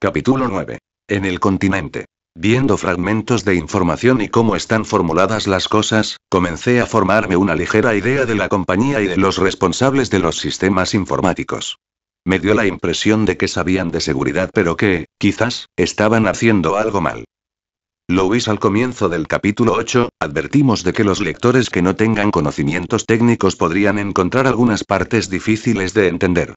Capítulo 9. En el continente. Viendo fragmentos de información y cómo están formuladas las cosas, comencé a formarme una ligera idea de la compañía y de los responsables de los sistemas informáticos. Me dio la impresión de que sabían de seguridad pero que, quizás, estaban haciendo algo mal. Louis al comienzo del capítulo 8, advertimos de que los lectores que no tengan conocimientos técnicos podrían encontrar algunas partes difíciles de entender.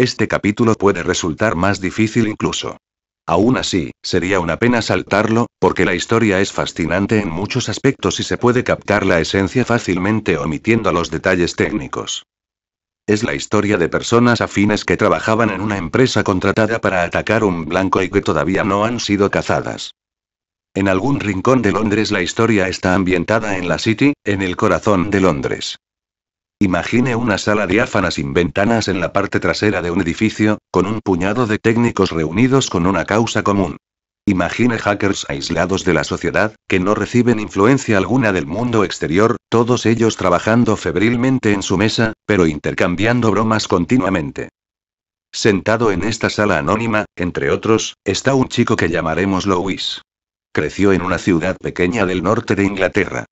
Este capítulo puede resultar más difícil incluso. Aún así, sería una pena saltarlo, porque la historia es fascinante en muchos aspectos y se puede captar la esencia fácilmente omitiendo los detalles técnicos. Es la historia de personas afines que trabajaban en una empresa contratada para atacar un blanco y que todavía no han sido cazadas. En algún rincón de Londres la historia está ambientada en la City, en el corazón de Londres. Imagine una sala diáfana sin ventanas en la parte trasera de un edificio, con un puñado de técnicos reunidos con una causa común. Imagine hackers aislados de la sociedad, que no reciben influencia alguna del mundo exterior, todos ellos trabajando febrilmente en su mesa, pero intercambiando bromas continuamente. Sentado en esta sala anónima, entre otros, está un chico que llamaremos Louis. Creció en una ciudad pequeña del norte de Inglaterra.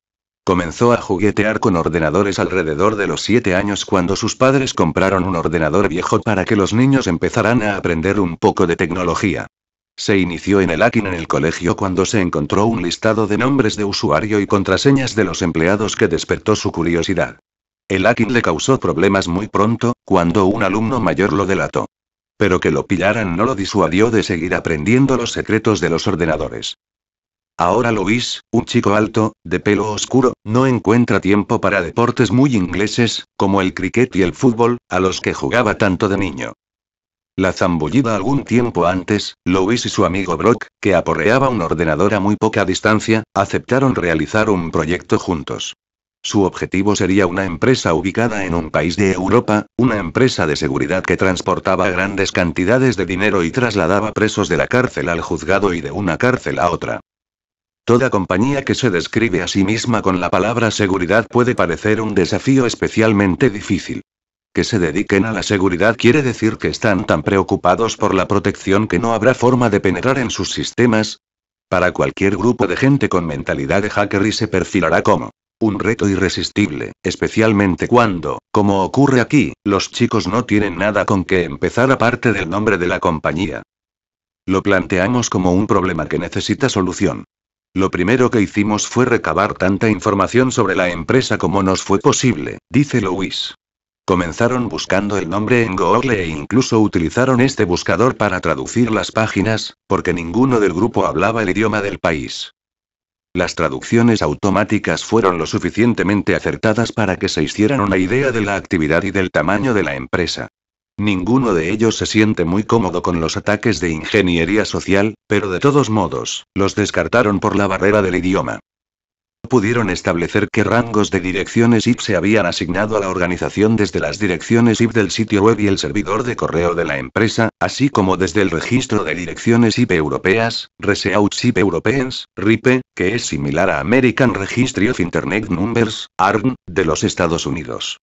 Comenzó a juguetear con ordenadores alrededor de los 7 años cuando sus padres compraron un ordenador viejo para que los niños empezaran a aprender un poco de tecnología. Se inició en el Akin en el colegio cuando se encontró un listado de nombres de usuario y contraseñas de los empleados que despertó su curiosidad. El hacking le causó problemas muy pronto, cuando un alumno mayor lo delató. Pero que lo pillaran no lo disuadió de seguir aprendiendo los secretos de los ordenadores. Ahora Louis, un chico alto, de pelo oscuro, no encuentra tiempo para deportes muy ingleses, como el cricket y el fútbol, a los que jugaba tanto de niño. La zambullida algún tiempo antes, Louis y su amigo Brock, que aporreaba un ordenador a muy poca distancia, aceptaron realizar un proyecto juntos. Su objetivo sería una empresa ubicada en un país de Europa, una empresa de seguridad que transportaba grandes cantidades de dinero y trasladaba presos de la cárcel al juzgado y de una cárcel a otra. Toda compañía que se describe a sí misma con la palabra seguridad puede parecer un desafío especialmente difícil. Que se dediquen a la seguridad quiere decir que están tan preocupados por la protección que no habrá forma de penetrar en sus sistemas. Para cualquier grupo de gente con mentalidad de hacker y se perfilará como un reto irresistible, especialmente cuando, como ocurre aquí, los chicos no tienen nada con que empezar aparte del nombre de la compañía. Lo planteamos como un problema que necesita solución. Lo primero que hicimos fue recabar tanta información sobre la empresa como nos fue posible, dice Luis. Comenzaron buscando el nombre en Google e incluso utilizaron este buscador para traducir las páginas, porque ninguno del grupo hablaba el idioma del país. Las traducciones automáticas fueron lo suficientemente acertadas para que se hicieran una idea de la actividad y del tamaño de la empresa. Ninguno de ellos se siente muy cómodo con los ataques de ingeniería social, pero de todos modos, los descartaron por la barrera del idioma. Pudieron establecer qué rangos de direcciones IP se habían asignado a la organización desde las direcciones IP del sitio web y el servidor de correo de la empresa, así como desde el registro de direcciones IP europeas, Reseouts IP Europeans, RIPE, que es similar a American Registry of Internet Numbers, ARN, de los Estados Unidos.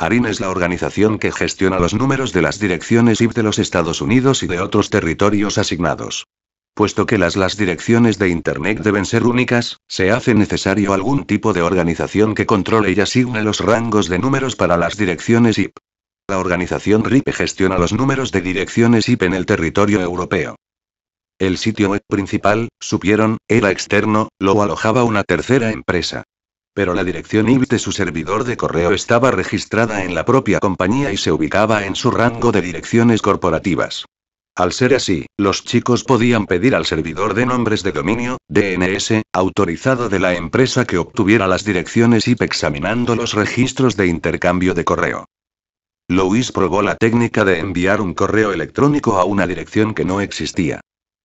ARIN es la organización que gestiona los números de las direcciones IP de los Estados Unidos y de otros territorios asignados. Puesto que las, las direcciones de Internet deben ser únicas, se hace necesario algún tipo de organización que controle y asigne los rangos de números para las direcciones IP. La organización RIP gestiona los números de direcciones IP en el territorio europeo. El sitio web principal, supieron, era externo, lo alojaba una tercera empresa pero la dirección IP de su servidor de correo estaba registrada en la propia compañía y se ubicaba en su rango de direcciones corporativas. Al ser así, los chicos podían pedir al servidor de nombres de dominio, DNS, autorizado de la empresa que obtuviera las direcciones IP examinando los registros de intercambio de correo. Louis probó la técnica de enviar un correo electrónico a una dirección que no existía.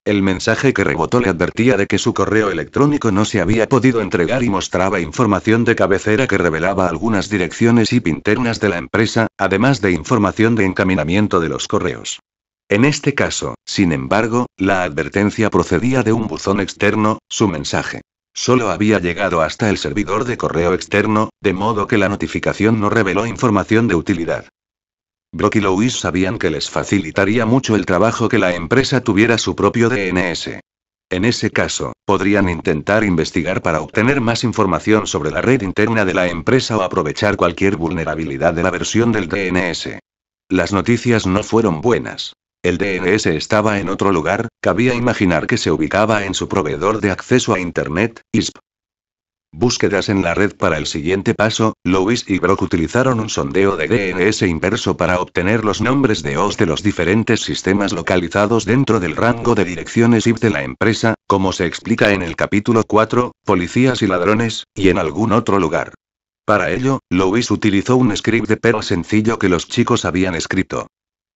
El mensaje que rebotó le advertía de que su correo electrónico no se había podido entregar y mostraba información de cabecera que revelaba algunas direcciones IP internas de la empresa, además de información de encaminamiento de los correos. En este caso, sin embargo, la advertencia procedía de un buzón externo, su mensaje. Solo había llegado hasta el servidor de correo externo, de modo que la notificación no reveló información de utilidad. Brock y Louis sabían que les facilitaría mucho el trabajo que la empresa tuviera su propio DNS. En ese caso, podrían intentar investigar para obtener más información sobre la red interna de la empresa o aprovechar cualquier vulnerabilidad de la versión del DNS. Las noticias no fueron buenas. El DNS estaba en otro lugar, cabía imaginar que se ubicaba en su proveedor de acceso a Internet, ISP, Búsquedas en la red para el siguiente paso, Lewis y Brock utilizaron un sondeo de DNS inverso para obtener los nombres de OS de los diferentes sistemas localizados dentro del rango de direcciones IP de la empresa, como se explica en el capítulo 4, Policías y Ladrones, y en algún otro lugar. Para ello, Lewis utilizó un script de Perl sencillo que los chicos habían escrito.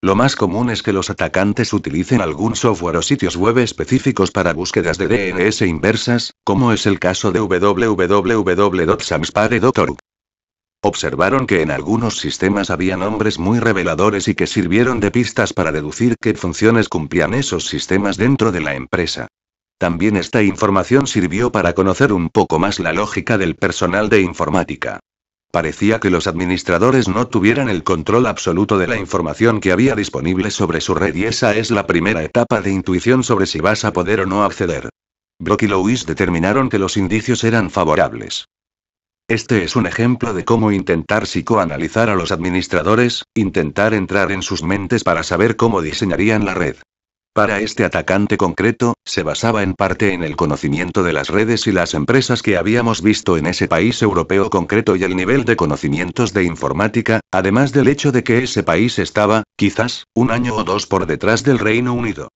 Lo más común es que los atacantes utilicen algún software o sitios web específicos para búsquedas de DNS inversas, como es el caso de www.samspare.org. Observaron que en algunos sistemas había nombres muy reveladores y que sirvieron de pistas para deducir qué funciones cumplían esos sistemas dentro de la empresa. También esta información sirvió para conocer un poco más la lógica del personal de informática. Parecía que los administradores no tuvieran el control absoluto de la información que había disponible sobre su red y esa es la primera etapa de intuición sobre si vas a poder o no acceder. Brock y Lewis determinaron que los indicios eran favorables. Este es un ejemplo de cómo intentar psicoanalizar a los administradores, intentar entrar en sus mentes para saber cómo diseñarían la red para este atacante concreto, se basaba en parte en el conocimiento de las redes y las empresas que habíamos visto en ese país europeo concreto y el nivel de conocimientos de informática, además del hecho de que ese país estaba, quizás, un año o dos por detrás del Reino Unido.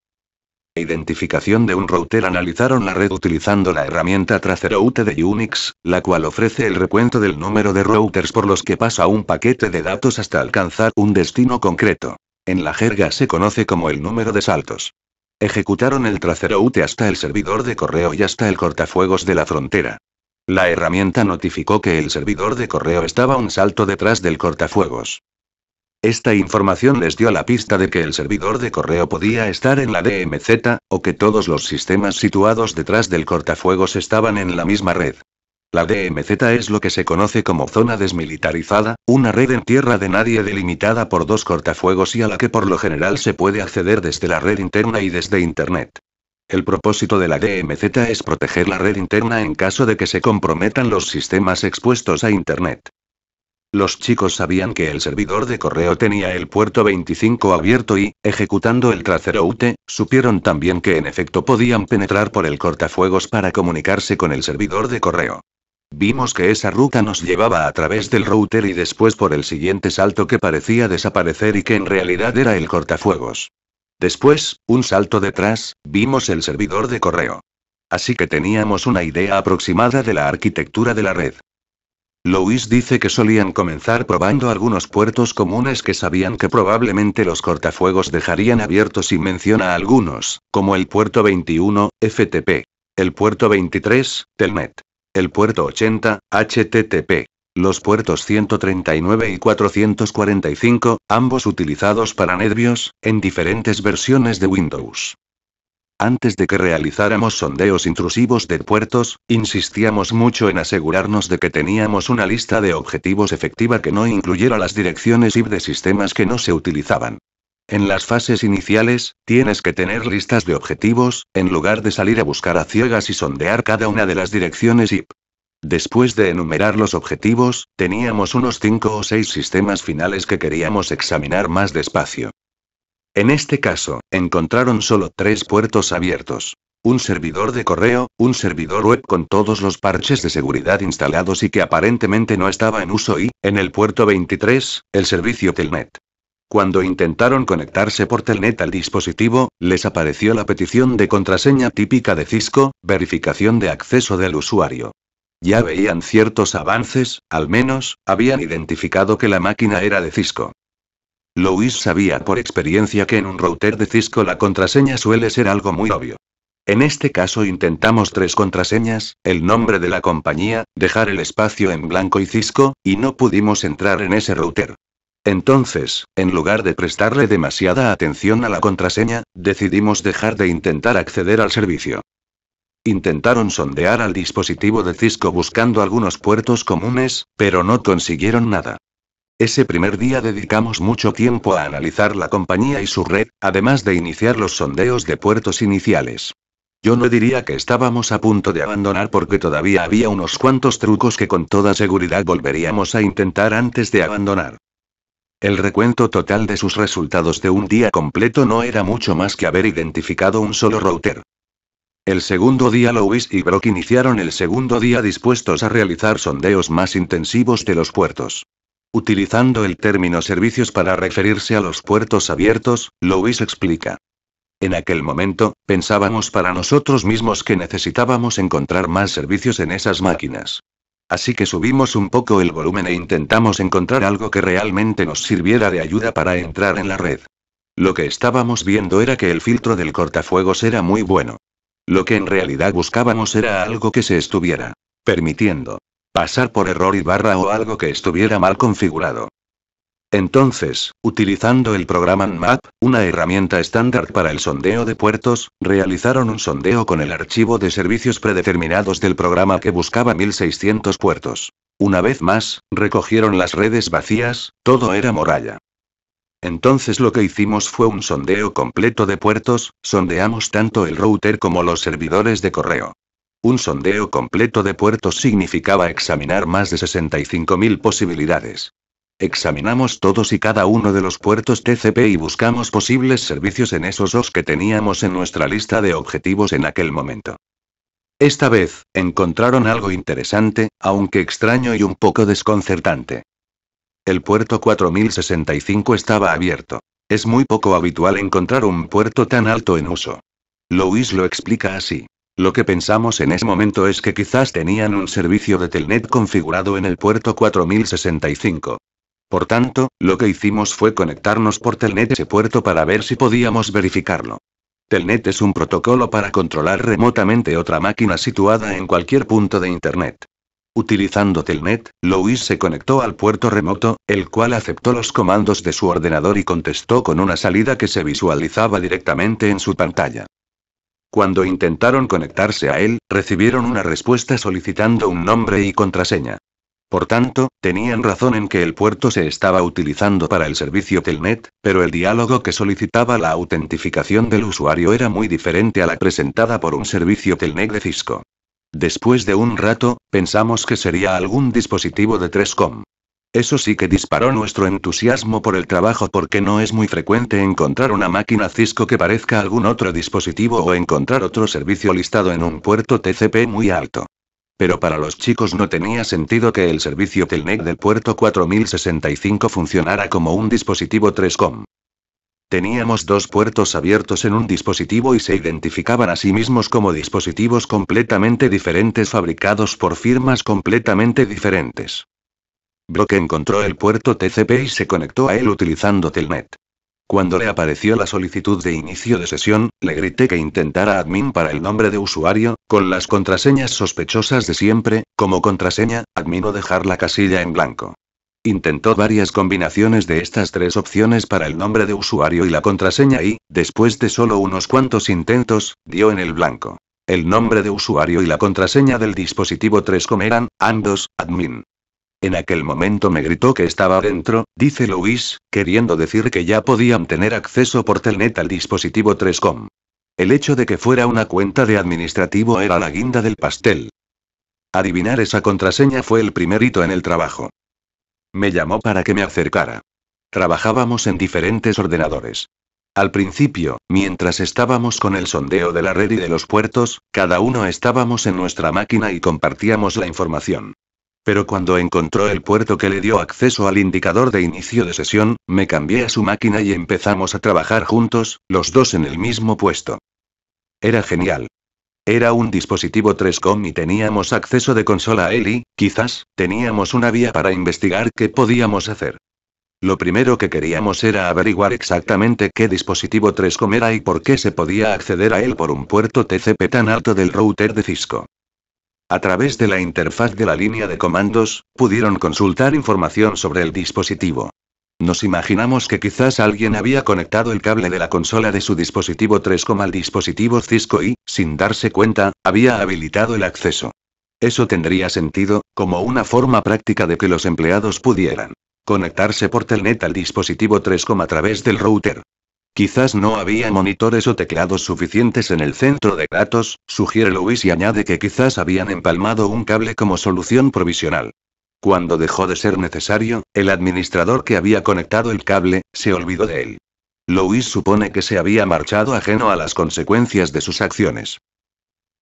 Identificación de un router analizaron la red utilizando la herramienta Traceroute de Unix, la cual ofrece el recuento del número de routers por los que pasa un paquete de datos hasta alcanzar un destino concreto. En la jerga se conoce como el número de saltos. Ejecutaron el tracero UTE hasta el servidor de correo y hasta el cortafuegos de la frontera. La herramienta notificó que el servidor de correo estaba un salto detrás del cortafuegos. Esta información les dio la pista de que el servidor de correo podía estar en la DMZ, o que todos los sistemas situados detrás del cortafuegos estaban en la misma red. La DMZ es lo que se conoce como zona desmilitarizada, una red en tierra de nadie delimitada por dos cortafuegos y a la que por lo general se puede acceder desde la red interna y desde Internet. El propósito de la DMZ es proteger la red interna en caso de que se comprometan los sistemas expuestos a Internet. Los chicos sabían que el servidor de correo tenía el puerto 25 abierto y, ejecutando el traceroute, supieron también que en efecto podían penetrar por el cortafuegos para comunicarse con el servidor de correo. Vimos que esa ruta nos llevaba a través del router y después por el siguiente salto que parecía desaparecer y que en realidad era el cortafuegos. Después, un salto detrás, vimos el servidor de correo. Así que teníamos una idea aproximada de la arquitectura de la red. Louis dice que solían comenzar probando algunos puertos comunes que sabían que probablemente los cortafuegos dejarían abiertos y menciona algunos, como el puerto 21, FTP. El puerto 23, Telnet. El puerto 80, HTTP. Los puertos 139 y 445, ambos utilizados para nervios, en diferentes versiones de Windows. Antes de que realizáramos sondeos intrusivos de puertos, insistíamos mucho en asegurarnos de que teníamos una lista de objetivos efectiva que no incluyera las direcciones IP de sistemas que no se utilizaban. En las fases iniciales, tienes que tener listas de objetivos, en lugar de salir a buscar a ciegas y sondear cada una de las direcciones IP. Después de enumerar los objetivos, teníamos unos 5 o 6 sistemas finales que queríamos examinar más despacio. En este caso, encontraron solo tres puertos abiertos. Un servidor de correo, un servidor web con todos los parches de seguridad instalados y que aparentemente no estaba en uso y, en el puerto 23, el servicio Telnet. Cuando intentaron conectarse por Telnet al dispositivo, les apareció la petición de contraseña típica de Cisco, verificación de acceso del usuario. Ya veían ciertos avances, al menos, habían identificado que la máquina era de Cisco. Louis sabía por experiencia que en un router de Cisco la contraseña suele ser algo muy obvio. En este caso intentamos tres contraseñas, el nombre de la compañía, dejar el espacio en blanco y Cisco, y no pudimos entrar en ese router. Entonces, en lugar de prestarle demasiada atención a la contraseña, decidimos dejar de intentar acceder al servicio. Intentaron sondear al dispositivo de Cisco buscando algunos puertos comunes, pero no consiguieron nada. Ese primer día dedicamos mucho tiempo a analizar la compañía y su red, además de iniciar los sondeos de puertos iniciales. Yo no diría que estábamos a punto de abandonar porque todavía había unos cuantos trucos que con toda seguridad volveríamos a intentar antes de abandonar. El recuento total de sus resultados de un día completo no era mucho más que haber identificado un solo router. El segundo día Lewis y Brock iniciaron el segundo día dispuestos a realizar sondeos más intensivos de los puertos. Utilizando el término servicios para referirse a los puertos abiertos, Lewis explica. En aquel momento, pensábamos para nosotros mismos que necesitábamos encontrar más servicios en esas máquinas. Así que subimos un poco el volumen e intentamos encontrar algo que realmente nos sirviera de ayuda para entrar en la red. Lo que estábamos viendo era que el filtro del cortafuegos era muy bueno. Lo que en realidad buscábamos era algo que se estuviera permitiendo pasar por error y barra o algo que estuviera mal configurado. Entonces, utilizando el programa Nmap, una herramienta estándar para el sondeo de puertos, realizaron un sondeo con el archivo de servicios predeterminados del programa que buscaba 1600 puertos. Una vez más, recogieron las redes vacías, todo era moralla. Entonces lo que hicimos fue un sondeo completo de puertos, sondeamos tanto el router como los servidores de correo. Un sondeo completo de puertos significaba examinar más de 65.000 posibilidades. Examinamos todos y cada uno de los puertos TCP y buscamos posibles servicios en esos dos que teníamos en nuestra lista de objetivos en aquel momento. Esta vez, encontraron algo interesante, aunque extraño y un poco desconcertante. El puerto 4065 estaba abierto. Es muy poco habitual encontrar un puerto tan alto en uso. Louis lo explica así. Lo que pensamos en ese momento es que quizás tenían un servicio de Telnet configurado en el puerto 4065. Por tanto, lo que hicimos fue conectarnos por Telnet ese puerto para ver si podíamos verificarlo. Telnet es un protocolo para controlar remotamente otra máquina situada en cualquier punto de Internet. Utilizando Telnet, Louis se conectó al puerto remoto, el cual aceptó los comandos de su ordenador y contestó con una salida que se visualizaba directamente en su pantalla. Cuando intentaron conectarse a él, recibieron una respuesta solicitando un nombre y contraseña. Por tanto, tenían razón en que el puerto se estaba utilizando para el servicio Telnet, pero el diálogo que solicitaba la autentificación del usuario era muy diferente a la presentada por un servicio Telnet de Cisco. Después de un rato, pensamos que sería algún dispositivo de 3Com. Eso sí que disparó nuestro entusiasmo por el trabajo porque no es muy frecuente encontrar una máquina Cisco que parezca algún otro dispositivo o encontrar otro servicio listado en un puerto TCP muy alto. Pero para los chicos no tenía sentido que el servicio Telnet del puerto 4065 funcionara como un dispositivo 3Com. Teníamos dos puertos abiertos en un dispositivo y se identificaban a sí mismos como dispositivos completamente diferentes fabricados por firmas completamente diferentes. Brock encontró el puerto TCP y se conectó a él utilizando Telnet. Cuando le apareció la solicitud de inicio de sesión, le grité que intentara admin para el nombre de usuario, con las contraseñas sospechosas de siempre, como contraseña, admin o dejar la casilla en blanco. Intentó varias combinaciones de estas tres opciones para el nombre de usuario y la contraseña y, después de solo unos cuantos intentos, dio en el blanco. El nombre de usuario y la contraseña del dispositivo 3 eran, ambos, admin. En aquel momento me gritó que estaba dentro, dice Luis, queriendo decir que ya podían tener acceso por Telnet al dispositivo 3Com. El hecho de que fuera una cuenta de administrativo era la guinda del pastel. Adivinar esa contraseña fue el primer hito en el trabajo. Me llamó para que me acercara. Trabajábamos en diferentes ordenadores. Al principio, mientras estábamos con el sondeo de la red y de los puertos, cada uno estábamos en nuestra máquina y compartíamos la información. Pero cuando encontró el puerto que le dio acceso al indicador de inicio de sesión, me cambié a su máquina y empezamos a trabajar juntos, los dos en el mismo puesto. Era genial. Era un dispositivo 3Com y teníamos acceso de consola a él y, quizás, teníamos una vía para investigar qué podíamos hacer. Lo primero que queríamos era averiguar exactamente qué dispositivo 3Com era y por qué se podía acceder a él por un puerto TCP tan alto del router de Cisco. A través de la interfaz de la línea de comandos, pudieron consultar información sobre el dispositivo. Nos imaginamos que quizás alguien había conectado el cable de la consola de su dispositivo 3 al dispositivo Cisco y, sin darse cuenta, había habilitado el acceso. Eso tendría sentido, como una forma práctica de que los empleados pudieran conectarse por Telnet al dispositivo 3 a través del router. Quizás no había monitores o teclados suficientes en el centro de datos, sugiere Luis y añade que quizás habían empalmado un cable como solución provisional. Cuando dejó de ser necesario, el administrador que había conectado el cable, se olvidó de él. Louis supone que se había marchado ajeno a las consecuencias de sus acciones.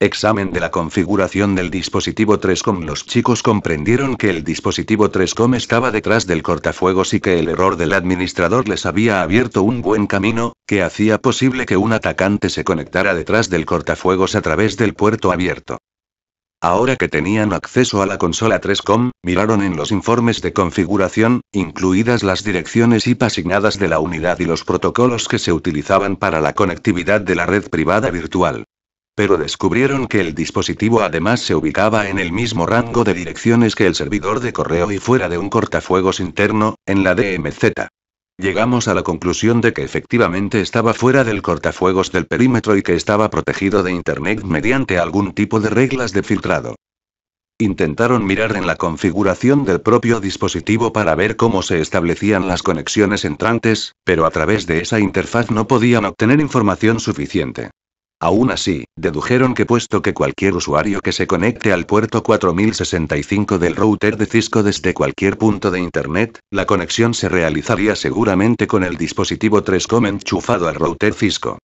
Examen de la configuración del dispositivo 3COM. Los chicos comprendieron que el dispositivo 3COM estaba detrás del cortafuegos y que el error del administrador les había abierto un buen camino, que hacía posible que un atacante se conectara detrás del cortafuegos a través del puerto abierto. Ahora que tenían acceso a la consola 3COM, miraron en los informes de configuración, incluidas las direcciones IP asignadas de la unidad y los protocolos que se utilizaban para la conectividad de la red privada virtual. Pero descubrieron que el dispositivo además se ubicaba en el mismo rango de direcciones que el servidor de correo y fuera de un cortafuegos interno, en la DMZ. Llegamos a la conclusión de que efectivamente estaba fuera del cortafuegos del perímetro y que estaba protegido de Internet mediante algún tipo de reglas de filtrado. Intentaron mirar en la configuración del propio dispositivo para ver cómo se establecían las conexiones entrantes, pero a través de esa interfaz no podían obtener información suficiente. Aún así, dedujeron que puesto que cualquier usuario que se conecte al puerto 4065 del router de Cisco desde cualquier punto de Internet, la conexión se realizaría seguramente con el dispositivo 3Com enchufado al router Cisco.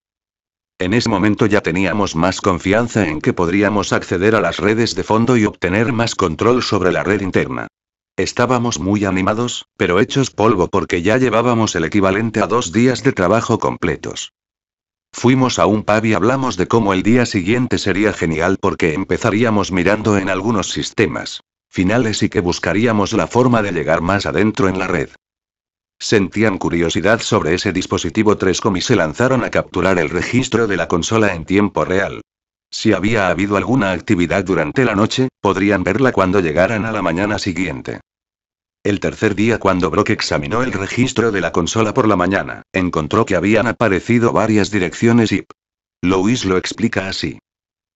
En ese momento ya teníamos más confianza en que podríamos acceder a las redes de fondo y obtener más control sobre la red interna. Estábamos muy animados, pero hechos polvo porque ya llevábamos el equivalente a dos días de trabajo completos. Fuimos a un pub y hablamos de cómo el día siguiente sería genial porque empezaríamos mirando en algunos sistemas finales y que buscaríamos la forma de llegar más adentro en la red. Sentían curiosidad sobre ese dispositivo 3Com y se lanzaron a capturar el registro de la consola en tiempo real. Si había habido alguna actividad durante la noche, podrían verla cuando llegaran a la mañana siguiente. El tercer día cuando Brock examinó el registro de la consola por la mañana, encontró que habían aparecido varias direcciones IP. Louis lo explica así.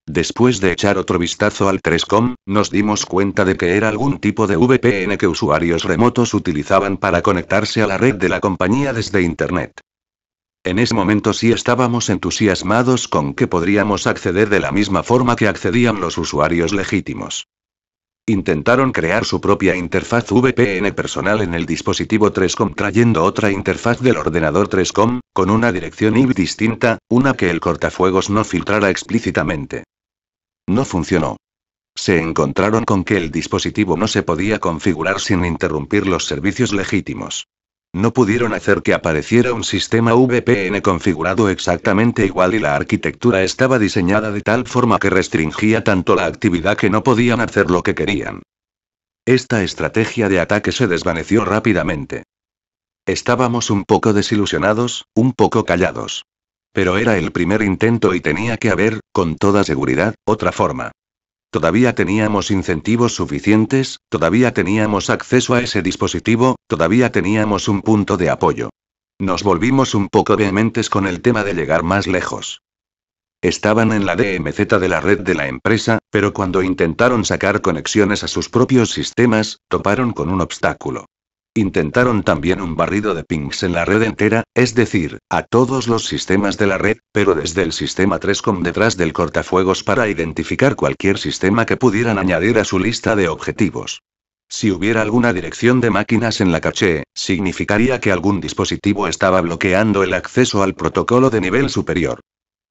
Después de echar otro vistazo al 3Com, nos dimos cuenta de que era algún tipo de VPN que usuarios remotos utilizaban para conectarse a la red de la compañía desde Internet. En ese momento sí estábamos entusiasmados con que podríamos acceder de la misma forma que accedían los usuarios legítimos. Intentaron crear su propia interfaz VPN personal en el dispositivo 3Com trayendo otra interfaz del ordenador 3Com, con una dirección IP distinta, una que el cortafuegos no filtrara explícitamente. No funcionó. Se encontraron con que el dispositivo no se podía configurar sin interrumpir los servicios legítimos. No pudieron hacer que apareciera un sistema VPN configurado exactamente igual y la arquitectura estaba diseñada de tal forma que restringía tanto la actividad que no podían hacer lo que querían. Esta estrategia de ataque se desvaneció rápidamente. Estábamos un poco desilusionados, un poco callados. Pero era el primer intento y tenía que haber, con toda seguridad, otra forma. Todavía teníamos incentivos suficientes, todavía teníamos acceso a ese dispositivo, todavía teníamos un punto de apoyo. Nos volvimos un poco vehementes con el tema de llegar más lejos. Estaban en la DMZ de la red de la empresa, pero cuando intentaron sacar conexiones a sus propios sistemas, toparon con un obstáculo. Intentaron también un barrido de pings en la red entera, es decir, a todos los sistemas de la red, pero desde el sistema 3 con detrás del cortafuegos para identificar cualquier sistema que pudieran añadir a su lista de objetivos. Si hubiera alguna dirección de máquinas en la caché, significaría que algún dispositivo estaba bloqueando el acceso al protocolo de nivel superior.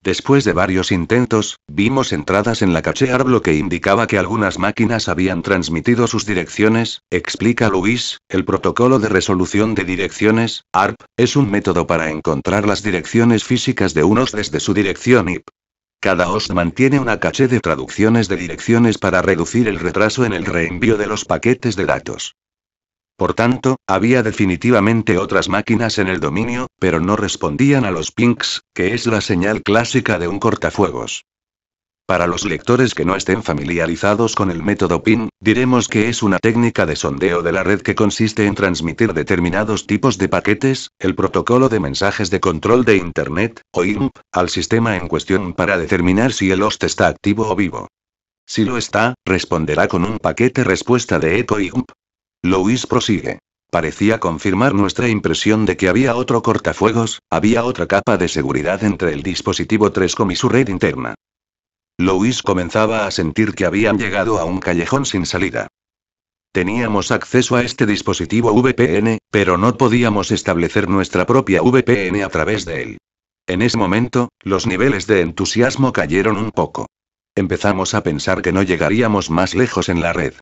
Después de varios intentos, vimos entradas en la caché lo que indicaba que algunas máquinas habían transmitido sus direcciones, explica Luis, el protocolo de resolución de direcciones, ARP, es un método para encontrar las direcciones físicas de unos desde su dirección IP. Cada host mantiene una caché de traducciones de direcciones para reducir el retraso en el reenvío de los paquetes de datos. Por tanto, había definitivamente otras máquinas en el dominio, pero no respondían a los pinks, que es la señal clásica de un cortafuegos. Para los lectores que no estén familiarizados con el método PIN, diremos que es una técnica de sondeo de la red que consiste en transmitir determinados tipos de paquetes, el protocolo de mensajes de control de Internet, o IMP, al sistema en cuestión para determinar si el host está activo o vivo. Si lo está, responderá con un paquete respuesta de echo IMP, Louis prosigue. Parecía confirmar nuestra impresión de que había otro cortafuegos, había otra capa de seguridad entre el dispositivo 3COM y su red interna. Louis comenzaba a sentir que habían llegado a un callejón sin salida. Teníamos acceso a este dispositivo VPN, pero no podíamos establecer nuestra propia VPN a través de él. En ese momento, los niveles de entusiasmo cayeron un poco. Empezamos a pensar que no llegaríamos más lejos en la red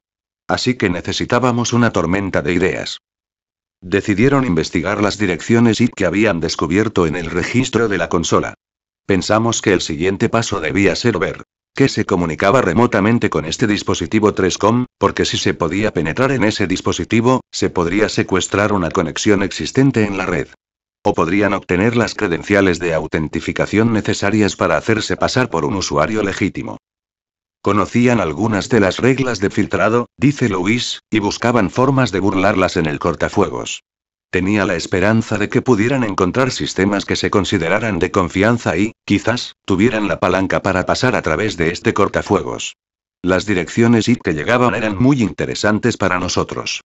así que necesitábamos una tormenta de ideas. Decidieron investigar las direcciones IP que habían descubierto en el registro de la consola. Pensamos que el siguiente paso debía ser ver que se comunicaba remotamente con este dispositivo 3COM, porque si se podía penetrar en ese dispositivo, se podría secuestrar una conexión existente en la red. O podrían obtener las credenciales de autentificación necesarias para hacerse pasar por un usuario legítimo. Conocían algunas de las reglas de filtrado, dice Luis, y buscaban formas de burlarlas en el cortafuegos. Tenía la esperanza de que pudieran encontrar sistemas que se consideraran de confianza y, quizás, tuvieran la palanca para pasar a través de este cortafuegos. Las direcciones IT que llegaban eran muy interesantes para nosotros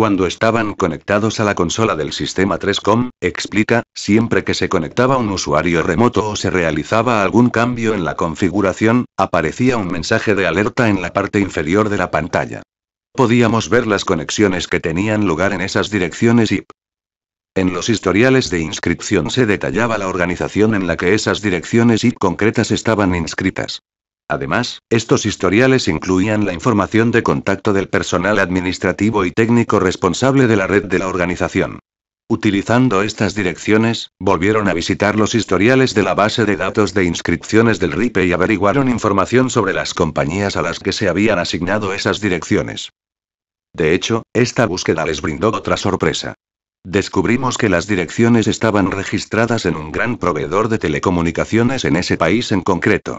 cuando estaban conectados a la consola del sistema 3Com, explica, siempre que se conectaba un usuario remoto o se realizaba algún cambio en la configuración, aparecía un mensaje de alerta en la parte inferior de la pantalla. Podíamos ver las conexiones que tenían lugar en esas direcciones IP. En los historiales de inscripción se detallaba la organización en la que esas direcciones IP concretas estaban inscritas. Además, estos historiales incluían la información de contacto del personal administrativo y técnico responsable de la red de la organización. Utilizando estas direcciones, volvieron a visitar los historiales de la base de datos de inscripciones del RIPE y averiguaron información sobre las compañías a las que se habían asignado esas direcciones. De hecho, esta búsqueda les brindó otra sorpresa. Descubrimos que las direcciones estaban registradas en un gran proveedor de telecomunicaciones en ese país en concreto.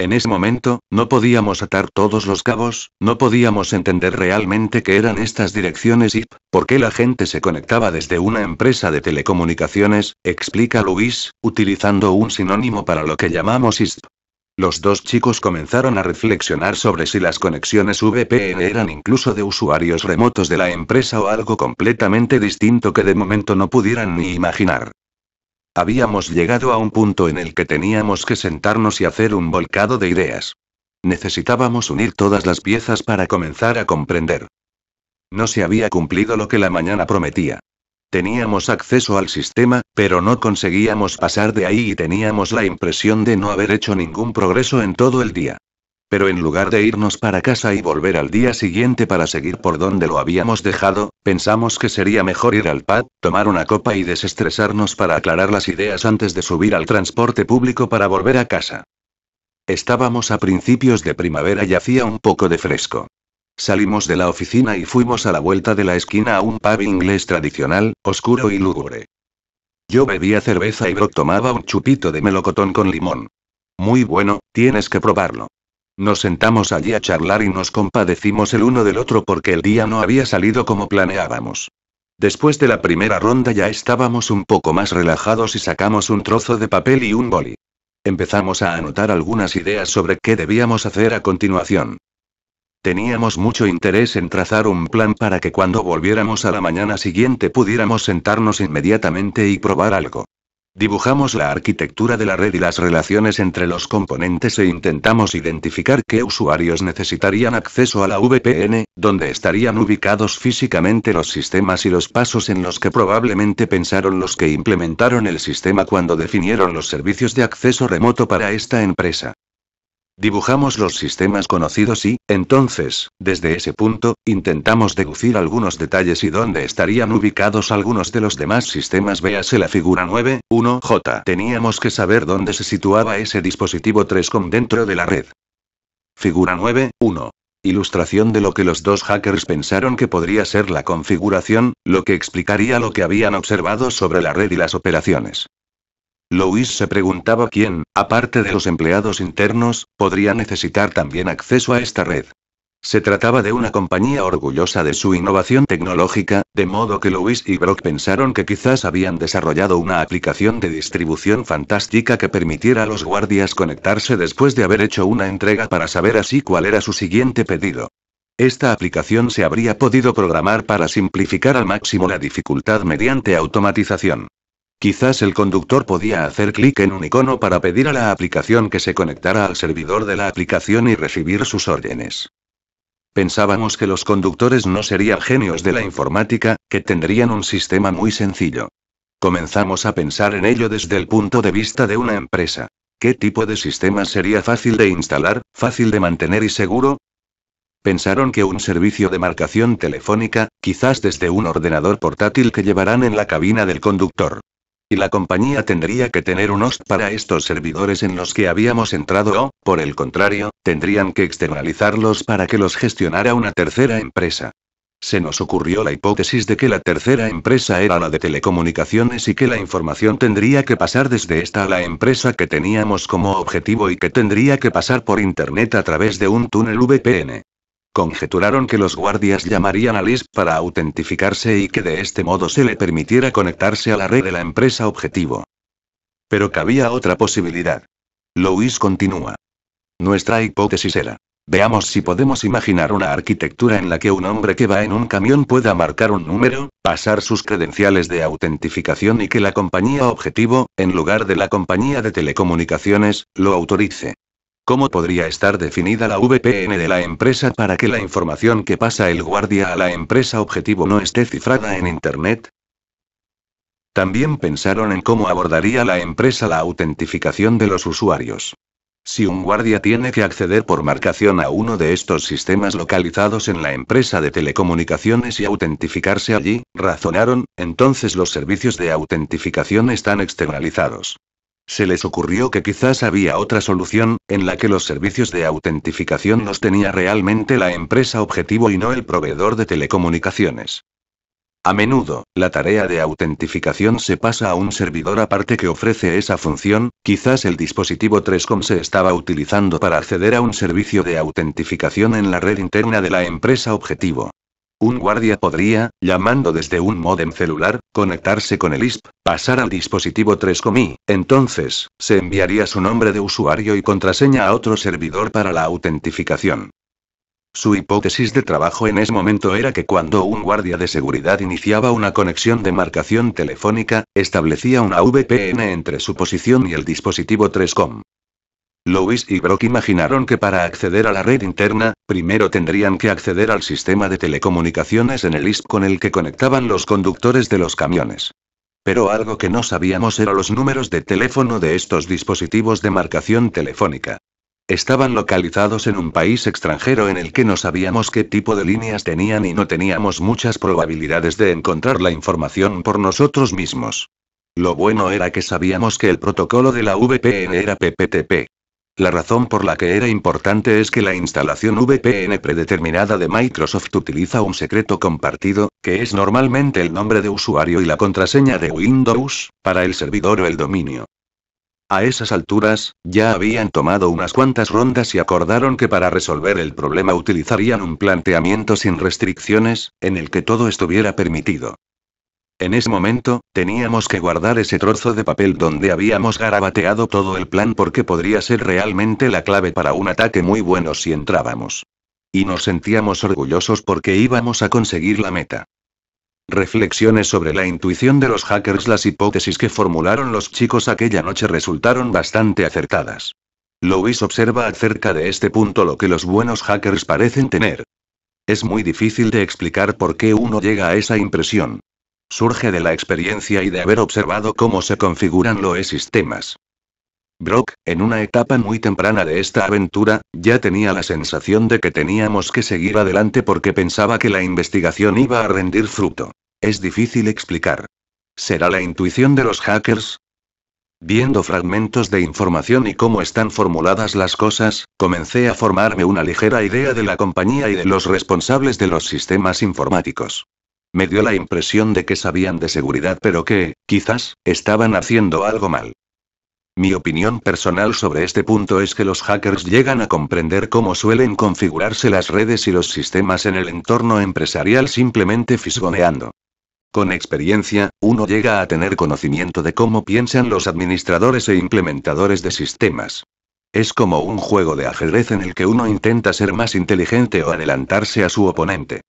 En ese momento, no podíamos atar todos los cabos, no podíamos entender realmente qué eran estas direcciones IP, por qué la gente se conectaba desde una empresa de telecomunicaciones, explica Luis, utilizando un sinónimo para lo que llamamos ISP. Los dos chicos comenzaron a reflexionar sobre si las conexiones VPN eran incluso de usuarios remotos de la empresa o algo completamente distinto que de momento no pudieran ni imaginar. Habíamos llegado a un punto en el que teníamos que sentarnos y hacer un volcado de ideas. Necesitábamos unir todas las piezas para comenzar a comprender. No se había cumplido lo que la mañana prometía. Teníamos acceso al sistema, pero no conseguíamos pasar de ahí y teníamos la impresión de no haber hecho ningún progreso en todo el día. Pero en lugar de irnos para casa y volver al día siguiente para seguir por donde lo habíamos dejado, pensamos que sería mejor ir al pub, tomar una copa y desestresarnos para aclarar las ideas antes de subir al transporte público para volver a casa. Estábamos a principios de primavera y hacía un poco de fresco. Salimos de la oficina y fuimos a la vuelta de la esquina a un pub inglés tradicional, oscuro y lúgubre. Yo bebía cerveza y Brock tomaba un chupito de melocotón con limón. Muy bueno, tienes que probarlo. Nos sentamos allí a charlar y nos compadecimos el uno del otro porque el día no había salido como planeábamos. Después de la primera ronda ya estábamos un poco más relajados y sacamos un trozo de papel y un boli. Empezamos a anotar algunas ideas sobre qué debíamos hacer a continuación. Teníamos mucho interés en trazar un plan para que cuando volviéramos a la mañana siguiente pudiéramos sentarnos inmediatamente y probar algo. Dibujamos la arquitectura de la red y las relaciones entre los componentes e intentamos identificar qué usuarios necesitarían acceso a la VPN, dónde estarían ubicados físicamente los sistemas y los pasos en los que probablemente pensaron los que implementaron el sistema cuando definieron los servicios de acceso remoto para esta empresa. Dibujamos los sistemas conocidos y, entonces, desde ese punto, intentamos deducir algunos detalles y dónde estarían ubicados algunos de los demás sistemas. Véase la figura 9, 1J. Teníamos que saber dónde se situaba ese dispositivo 3COM dentro de la red. Figura 9, 1. Ilustración de lo que los dos hackers pensaron que podría ser la configuración, lo que explicaría lo que habían observado sobre la red y las operaciones. Louis se preguntaba quién, aparte de los empleados internos, podría necesitar también acceso a esta red. Se trataba de una compañía orgullosa de su innovación tecnológica, de modo que Louis y Brock pensaron que quizás habían desarrollado una aplicación de distribución fantástica que permitiera a los guardias conectarse después de haber hecho una entrega para saber así cuál era su siguiente pedido. Esta aplicación se habría podido programar para simplificar al máximo la dificultad mediante automatización. Quizás el conductor podía hacer clic en un icono para pedir a la aplicación que se conectara al servidor de la aplicación y recibir sus órdenes. Pensábamos que los conductores no serían genios de la informática, que tendrían un sistema muy sencillo. Comenzamos a pensar en ello desde el punto de vista de una empresa. ¿Qué tipo de sistema sería fácil de instalar, fácil de mantener y seguro? Pensaron que un servicio de marcación telefónica, quizás desde un ordenador portátil que llevarán en la cabina del conductor y la compañía tendría que tener un host para estos servidores en los que habíamos entrado o, por el contrario, tendrían que externalizarlos para que los gestionara una tercera empresa. Se nos ocurrió la hipótesis de que la tercera empresa era la de telecomunicaciones y que la información tendría que pasar desde esta a la empresa que teníamos como objetivo y que tendría que pasar por Internet a través de un túnel VPN. Conjeturaron que los guardias llamarían a Liz para autentificarse y que de este modo se le permitiera conectarse a la red de la empresa objetivo. Pero cabía otra posibilidad. Louis continúa. Nuestra hipótesis era. Veamos si podemos imaginar una arquitectura en la que un hombre que va en un camión pueda marcar un número, pasar sus credenciales de autentificación y que la compañía objetivo, en lugar de la compañía de telecomunicaciones, lo autorice. ¿Cómo podría estar definida la VPN de la empresa para que la información que pasa el guardia a la empresa objetivo no esté cifrada en Internet? También pensaron en cómo abordaría la empresa la autentificación de los usuarios. Si un guardia tiene que acceder por marcación a uno de estos sistemas localizados en la empresa de telecomunicaciones y autentificarse allí, razonaron, entonces los servicios de autentificación están externalizados. Se les ocurrió que quizás había otra solución, en la que los servicios de autentificación los tenía realmente la empresa objetivo y no el proveedor de telecomunicaciones. A menudo, la tarea de autentificación se pasa a un servidor aparte que ofrece esa función, quizás el dispositivo 3Com se estaba utilizando para acceder a un servicio de autentificación en la red interna de la empresa objetivo. Un guardia podría, llamando desde un modem celular, conectarse con el ISP, pasar al dispositivo 3 y, entonces, se enviaría su nombre de usuario y contraseña a otro servidor para la autentificación. Su hipótesis de trabajo en ese momento era que cuando un guardia de seguridad iniciaba una conexión de marcación telefónica, establecía una VPN entre su posición y el dispositivo 3COM. Louis y Brock imaginaron que para acceder a la red interna, primero tendrían que acceder al sistema de telecomunicaciones en el ISP con el que conectaban los conductores de los camiones. Pero algo que no sabíamos era los números de teléfono de estos dispositivos de marcación telefónica. Estaban localizados en un país extranjero en el que no sabíamos qué tipo de líneas tenían y no teníamos muchas probabilidades de encontrar la información por nosotros mismos. Lo bueno era que sabíamos que el protocolo de la VPN era PPTP. La razón por la que era importante es que la instalación VPN predeterminada de Microsoft utiliza un secreto compartido, que es normalmente el nombre de usuario y la contraseña de Windows, para el servidor o el dominio. A esas alturas, ya habían tomado unas cuantas rondas y acordaron que para resolver el problema utilizarían un planteamiento sin restricciones, en el que todo estuviera permitido. En ese momento, teníamos que guardar ese trozo de papel donde habíamos garabateado todo el plan porque podría ser realmente la clave para un ataque muy bueno si entrábamos. Y nos sentíamos orgullosos porque íbamos a conseguir la meta. Reflexiones sobre la intuición de los hackers Las hipótesis que formularon los chicos aquella noche resultaron bastante acertadas. Louis observa acerca de este punto lo que los buenos hackers parecen tener. Es muy difícil de explicar por qué uno llega a esa impresión. Surge de la experiencia y de haber observado cómo se configuran los sistemas. Brock, en una etapa muy temprana de esta aventura, ya tenía la sensación de que teníamos que seguir adelante porque pensaba que la investigación iba a rendir fruto. Es difícil explicar. ¿Será la intuición de los hackers? Viendo fragmentos de información y cómo están formuladas las cosas, comencé a formarme una ligera idea de la compañía y de los responsables de los sistemas informáticos. Me dio la impresión de que sabían de seguridad pero que, quizás, estaban haciendo algo mal. Mi opinión personal sobre este punto es que los hackers llegan a comprender cómo suelen configurarse las redes y los sistemas en el entorno empresarial simplemente fisgoneando. Con experiencia, uno llega a tener conocimiento de cómo piensan los administradores e implementadores de sistemas. Es como un juego de ajedrez en el que uno intenta ser más inteligente o adelantarse a su oponente.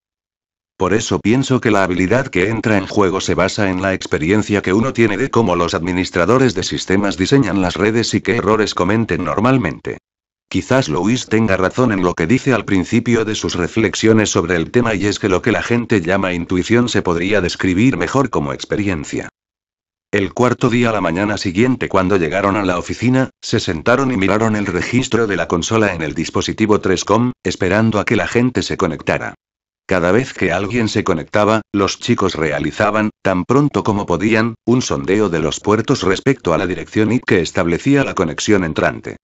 Por eso pienso que la habilidad que entra en juego se basa en la experiencia que uno tiene de cómo los administradores de sistemas diseñan las redes y qué errores cometen normalmente. Quizás Luis tenga razón en lo que dice al principio de sus reflexiones sobre el tema y es que lo que la gente llama intuición se podría describir mejor como experiencia. El cuarto día a la mañana siguiente cuando llegaron a la oficina, se sentaron y miraron el registro de la consola en el dispositivo 3Com, esperando a que la gente se conectara. Cada vez que alguien se conectaba, los chicos realizaban, tan pronto como podían, un sondeo de los puertos respecto a la dirección y que establecía la conexión entrante.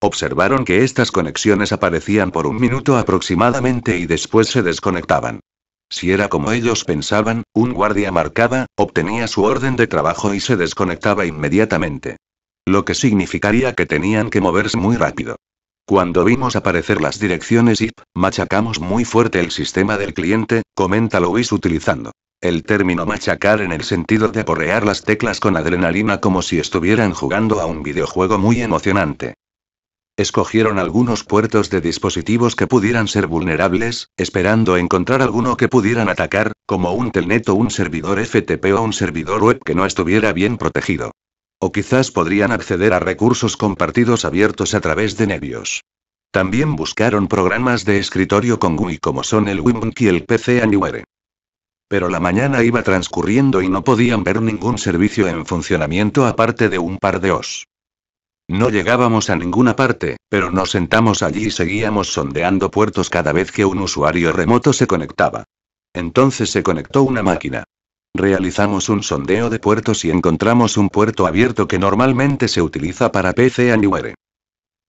Observaron que estas conexiones aparecían por un minuto aproximadamente y después se desconectaban. Si era como ellos pensaban, un guardia marcaba, obtenía su orden de trabajo y se desconectaba inmediatamente. Lo que significaría que tenían que moverse muy rápido. Cuando vimos aparecer las direcciones IP, machacamos muy fuerte el sistema del cliente, comenta Luis utilizando el término machacar en el sentido de aporrear las teclas con adrenalina como si estuvieran jugando a un videojuego muy emocionante. Escogieron algunos puertos de dispositivos que pudieran ser vulnerables, esperando encontrar alguno que pudieran atacar, como un telnet o un servidor FTP o un servidor web que no estuviera bien protegido. O quizás podrían acceder a recursos compartidos abiertos a través de Nebios. También buscaron programas de escritorio con GUI como son el WinMonkey y el PC Anywhere. Pero la mañana iba transcurriendo y no podían ver ningún servicio en funcionamiento aparte de un par de OS. No llegábamos a ninguna parte, pero nos sentamos allí y seguíamos sondeando puertos cada vez que un usuario remoto se conectaba. Entonces se conectó una máquina. Realizamos un sondeo de puertos y encontramos un puerto abierto que normalmente se utiliza para PC Anywhere.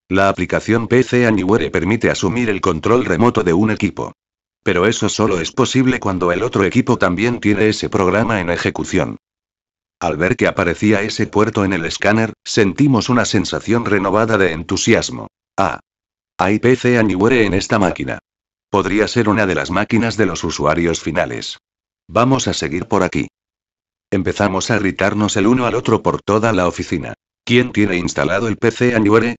La aplicación PC Anywhere permite asumir el control remoto de un equipo. Pero eso solo es posible cuando el otro equipo también tiene ese programa en ejecución. Al ver que aparecía ese puerto en el escáner, sentimos una sensación renovada de entusiasmo. Ah. Hay PC Anywhere en esta máquina. Podría ser una de las máquinas de los usuarios finales. Vamos a seguir por aquí. Empezamos a gritarnos el uno al otro por toda la oficina. ¿Quién tiene instalado el PC Anywhere?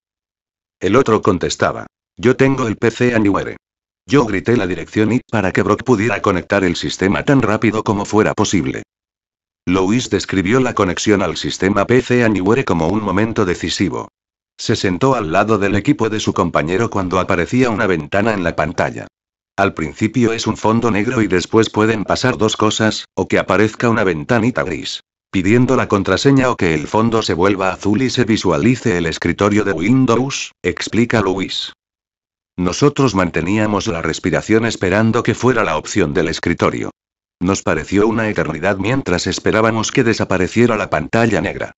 El otro contestaba. Yo tengo el PC Anywhere. Yo grité la dirección y para que Brock pudiera conectar el sistema tan rápido como fuera posible. Louis describió la conexión al sistema PC Anywhere como un momento decisivo. Se sentó al lado del equipo de su compañero cuando aparecía una ventana en la pantalla. Al principio es un fondo negro y después pueden pasar dos cosas, o que aparezca una ventanita gris, pidiendo la contraseña o que el fondo se vuelva azul y se visualice el escritorio de Windows, explica Luis. Nosotros manteníamos la respiración esperando que fuera la opción del escritorio. Nos pareció una eternidad mientras esperábamos que desapareciera la pantalla negra.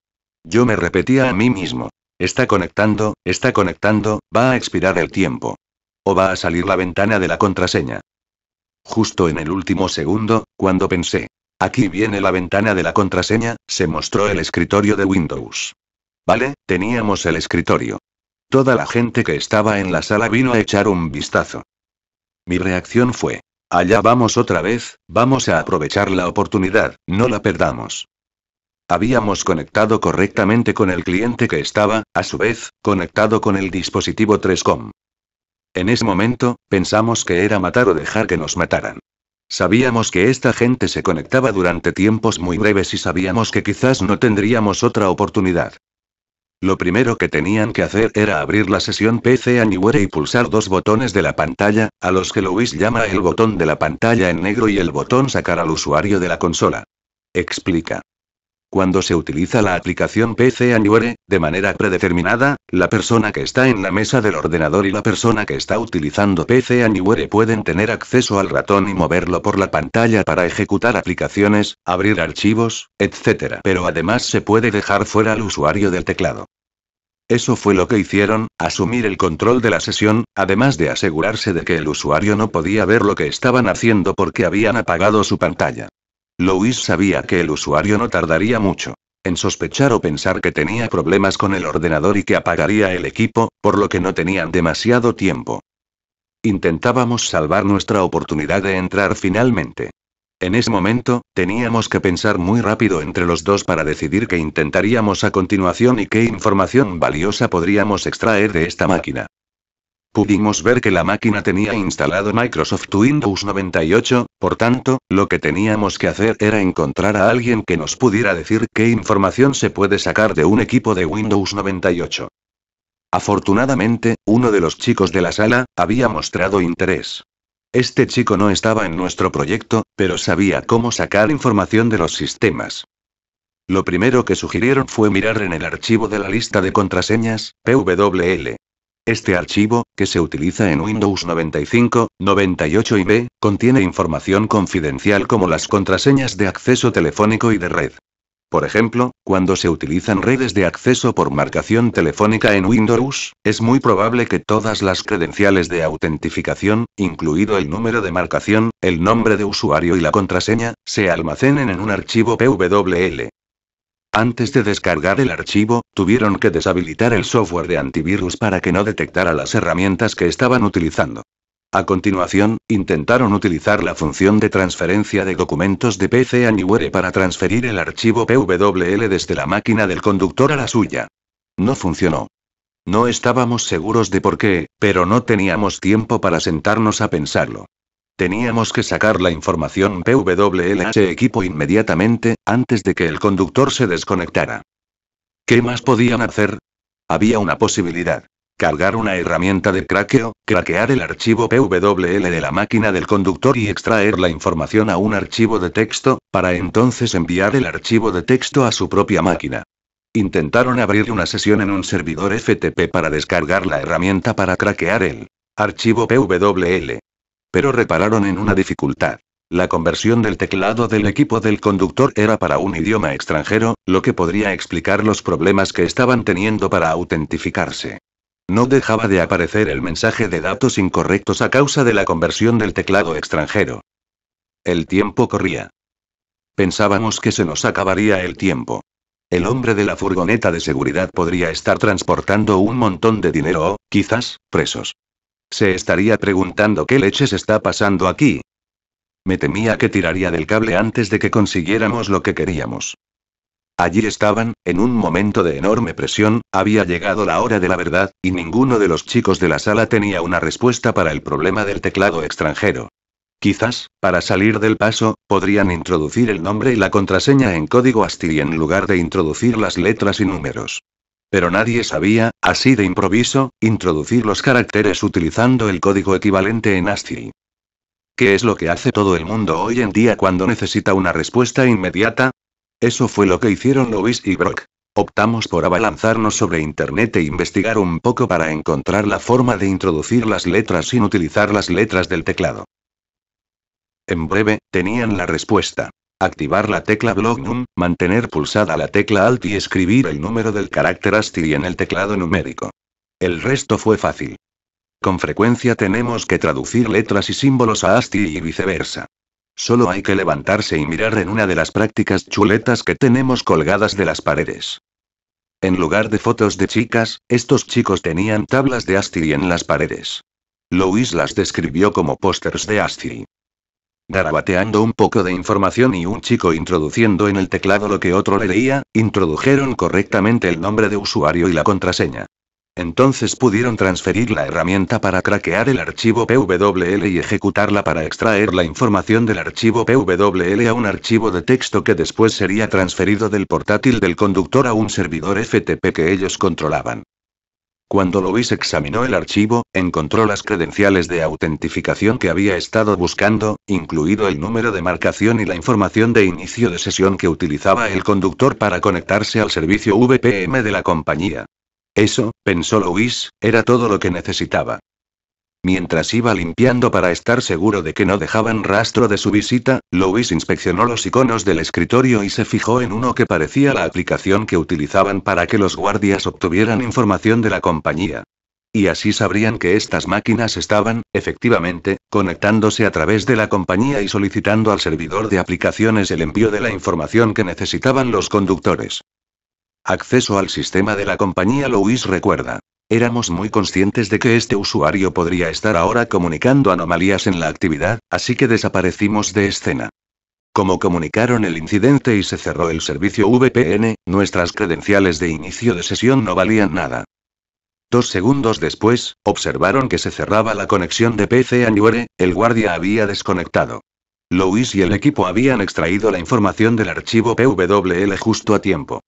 Yo me repetía a mí mismo. Está conectando, está conectando, va a expirar el tiempo. O va a salir la ventana de la contraseña. Justo en el último segundo, cuando pensé, aquí viene la ventana de la contraseña, se mostró el escritorio de Windows. Vale, teníamos el escritorio. Toda la gente que estaba en la sala vino a echar un vistazo. Mi reacción fue, allá vamos otra vez, vamos a aprovechar la oportunidad, no la perdamos. Habíamos conectado correctamente con el cliente que estaba, a su vez, conectado con el dispositivo 3Com. En ese momento, pensamos que era matar o dejar que nos mataran. Sabíamos que esta gente se conectaba durante tiempos muy breves y sabíamos que quizás no tendríamos otra oportunidad. Lo primero que tenían que hacer era abrir la sesión PC Anywhere y pulsar dos botones de la pantalla, a los que Luis llama el botón de la pantalla en negro y el botón sacar al usuario de la consola. Explica. Cuando se utiliza la aplicación PC Anywhere, de manera predeterminada, la persona que está en la mesa del ordenador y la persona que está utilizando PC Anywhere pueden tener acceso al ratón y moverlo por la pantalla para ejecutar aplicaciones, abrir archivos, etc. Pero además se puede dejar fuera al usuario del teclado. Eso fue lo que hicieron, asumir el control de la sesión, además de asegurarse de que el usuario no podía ver lo que estaban haciendo porque habían apagado su pantalla. Louis sabía que el usuario no tardaría mucho en sospechar o pensar que tenía problemas con el ordenador y que apagaría el equipo, por lo que no tenían demasiado tiempo. Intentábamos salvar nuestra oportunidad de entrar finalmente. En ese momento, teníamos que pensar muy rápido entre los dos para decidir qué intentaríamos a continuación y qué información valiosa podríamos extraer de esta máquina. Pudimos ver que la máquina tenía instalado Microsoft Windows 98, por tanto, lo que teníamos que hacer era encontrar a alguien que nos pudiera decir qué información se puede sacar de un equipo de Windows 98. Afortunadamente, uno de los chicos de la sala, había mostrado interés. Este chico no estaba en nuestro proyecto, pero sabía cómo sacar información de los sistemas. Lo primero que sugirieron fue mirar en el archivo de la lista de contraseñas, PWL. Este archivo, que se utiliza en Windows 95, 98 y B, contiene información confidencial como las contraseñas de acceso telefónico y de red. Por ejemplo, cuando se utilizan redes de acceso por marcación telefónica en Windows, es muy probable que todas las credenciales de autentificación, incluido el número de marcación, el nombre de usuario y la contraseña, se almacenen en un archivo PWL. Antes de descargar el archivo, tuvieron que deshabilitar el software de antivirus para que no detectara las herramientas que estaban utilizando. A continuación, intentaron utilizar la función de transferencia de documentos de PC a Anywhere para transferir el archivo PWL desde la máquina del conductor a la suya. No funcionó. No estábamos seguros de por qué, pero no teníamos tiempo para sentarnos a pensarlo. Teníamos que sacar la información PWLH equipo inmediatamente, antes de que el conductor se desconectara. ¿Qué más podían hacer? Había una posibilidad. Cargar una herramienta de craqueo, craquear el archivo PWL de la máquina del conductor y extraer la información a un archivo de texto, para entonces enviar el archivo de texto a su propia máquina. Intentaron abrir una sesión en un servidor FTP para descargar la herramienta para craquear el archivo PWL, pero repararon en una dificultad. La conversión del teclado del equipo del conductor era para un idioma extranjero, lo que podría explicar los problemas que estaban teniendo para autentificarse. No dejaba de aparecer el mensaje de datos incorrectos a causa de la conversión del teclado extranjero. El tiempo corría. Pensábamos que se nos acabaría el tiempo. El hombre de la furgoneta de seguridad podría estar transportando un montón de dinero o, quizás, presos. Se estaría preguntando qué leches está pasando aquí. Me temía que tiraría del cable antes de que consiguiéramos lo que queríamos. Allí estaban, en un momento de enorme presión, había llegado la hora de la verdad, y ninguno de los chicos de la sala tenía una respuesta para el problema del teclado extranjero. Quizás, para salir del paso, podrían introducir el nombre y la contraseña en código ASTI en lugar de introducir las letras y números. Pero nadie sabía, así de improviso, introducir los caracteres utilizando el código equivalente en ASCII. ¿Qué es lo que hace todo el mundo hoy en día cuando necesita una respuesta inmediata? Eso fue lo que hicieron Lewis y Brock. Optamos por abalanzarnos sobre Internet e investigar un poco para encontrar la forma de introducir las letras sin utilizar las letras del teclado. En breve, tenían la respuesta. Activar la tecla Num, mantener pulsada la tecla Alt y escribir el número del carácter ASCII en el teclado numérico. El resto fue fácil. Con frecuencia tenemos que traducir letras y símbolos a ASCII y viceversa. Solo hay que levantarse y mirar en una de las prácticas chuletas que tenemos colgadas de las paredes. En lugar de fotos de chicas, estos chicos tenían tablas de ASCII en las paredes. Louis las describió como pósters de ASCII. Garabateando un poco de información y un chico introduciendo en el teclado lo que otro leía, introdujeron correctamente el nombre de usuario y la contraseña. Entonces pudieron transferir la herramienta para craquear el archivo PWL y ejecutarla para extraer la información del archivo PWL a un archivo de texto que después sería transferido del portátil del conductor a un servidor FTP que ellos controlaban. Cuando Luis examinó el archivo, encontró las credenciales de autentificación que había estado buscando, incluido el número de marcación y la información de inicio de sesión que utilizaba el conductor para conectarse al servicio VPM de la compañía. Eso, pensó Luis, era todo lo que necesitaba. Mientras iba limpiando para estar seguro de que no dejaban rastro de su visita, Louis inspeccionó los iconos del escritorio y se fijó en uno que parecía la aplicación que utilizaban para que los guardias obtuvieran información de la compañía. Y así sabrían que estas máquinas estaban, efectivamente, conectándose a través de la compañía y solicitando al servidor de aplicaciones el envío de la información que necesitaban los conductores. Acceso al sistema de la compañía Louis recuerda. Éramos muy conscientes de que este usuario podría estar ahora comunicando anomalías en la actividad, así que desaparecimos de escena. Como comunicaron el incidente y se cerró el servicio VPN, nuestras credenciales de inicio de sesión no valían nada. Dos segundos después, observaron que se cerraba la conexión de PC a Anywhere, el guardia había desconectado. Louis y el equipo habían extraído la información del archivo PWL justo a tiempo.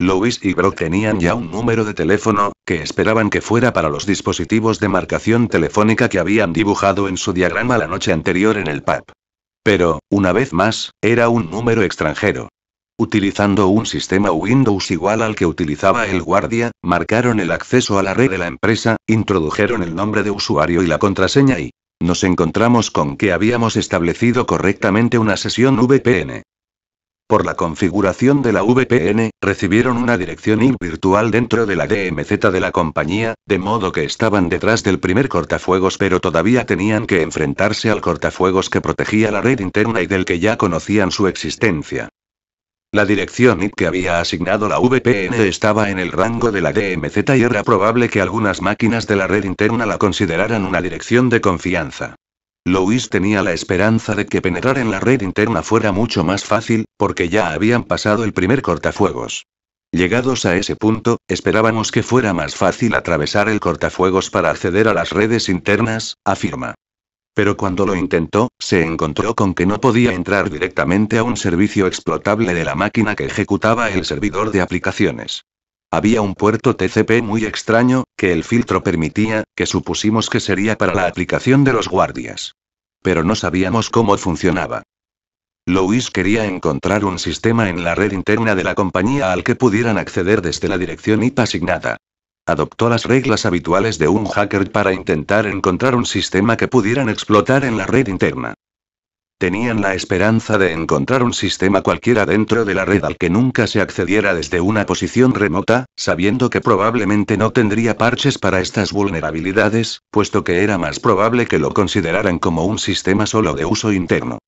Louis y Brock tenían ya un número de teléfono, que esperaban que fuera para los dispositivos de marcación telefónica que habían dibujado en su diagrama la noche anterior en el pub. Pero, una vez más, era un número extranjero. Utilizando un sistema Windows igual al que utilizaba el guardia, marcaron el acceso a la red de la empresa, introdujeron el nombre de usuario y la contraseña y nos encontramos con que habíamos establecido correctamente una sesión VPN por la configuración de la VPN, recibieron una dirección IP virtual dentro de la DMZ de la compañía, de modo que estaban detrás del primer cortafuegos pero todavía tenían que enfrentarse al cortafuegos que protegía la red interna y del que ya conocían su existencia. La dirección IP que había asignado la VPN estaba en el rango de la DMZ y era probable que algunas máquinas de la red interna la consideraran una dirección de confianza. Louis tenía la esperanza de que penetrar en la red interna fuera mucho más fácil, porque ya habían pasado el primer cortafuegos. Llegados a ese punto, esperábamos que fuera más fácil atravesar el cortafuegos para acceder a las redes internas, afirma. Pero cuando lo intentó, se encontró con que no podía entrar directamente a un servicio explotable de la máquina que ejecutaba el servidor de aplicaciones. Había un puerto TCP muy extraño, que el filtro permitía, que supusimos que sería para la aplicación de los guardias. Pero no sabíamos cómo funcionaba. Louis quería encontrar un sistema en la red interna de la compañía al que pudieran acceder desde la dirección IP asignada. Adoptó las reglas habituales de un hacker para intentar encontrar un sistema que pudieran explotar en la red interna. Tenían la esperanza de encontrar un sistema cualquiera dentro de la red al que nunca se accediera desde una posición remota, sabiendo que probablemente no tendría parches para estas vulnerabilidades, puesto que era más probable que lo consideraran como un sistema solo de uso interno.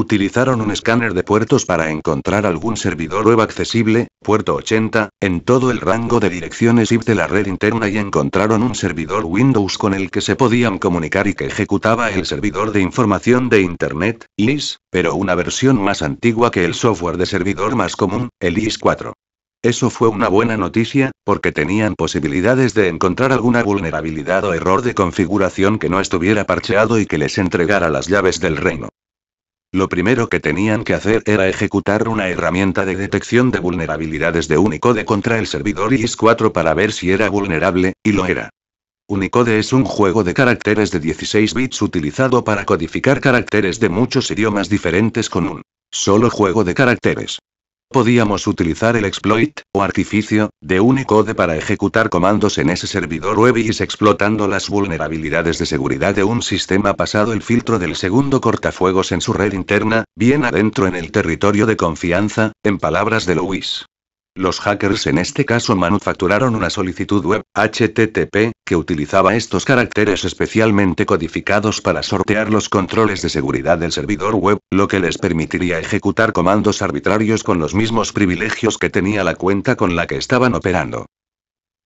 Utilizaron un escáner de puertos para encontrar algún servidor web accesible, puerto 80, en todo el rango de direcciones IP de la red interna y encontraron un servidor Windows con el que se podían comunicar y que ejecutaba el servidor de información de Internet, IS, pero una versión más antigua que el software de servidor más común, el IS-4. Eso fue una buena noticia, porque tenían posibilidades de encontrar alguna vulnerabilidad o error de configuración que no estuviera parcheado y que les entregara las llaves del reino. Lo primero que tenían que hacer era ejecutar una herramienta de detección de vulnerabilidades de Unicode contra el servidor IS-4 para ver si era vulnerable, y lo era. Unicode es un juego de caracteres de 16 bits utilizado para codificar caracteres de muchos idiomas diferentes con un solo juego de caracteres. Podíamos utilizar el exploit, o artificio, de Unicode para ejecutar comandos en ese servidor web y explotando las vulnerabilidades de seguridad de un sistema pasado el filtro del segundo cortafuegos en su red interna, bien adentro en el territorio de confianza, en palabras de Louis. Los hackers en este caso manufacturaron una solicitud web, HTTP, que utilizaba estos caracteres especialmente codificados para sortear los controles de seguridad del servidor web, lo que les permitiría ejecutar comandos arbitrarios con los mismos privilegios que tenía la cuenta con la que estaban operando.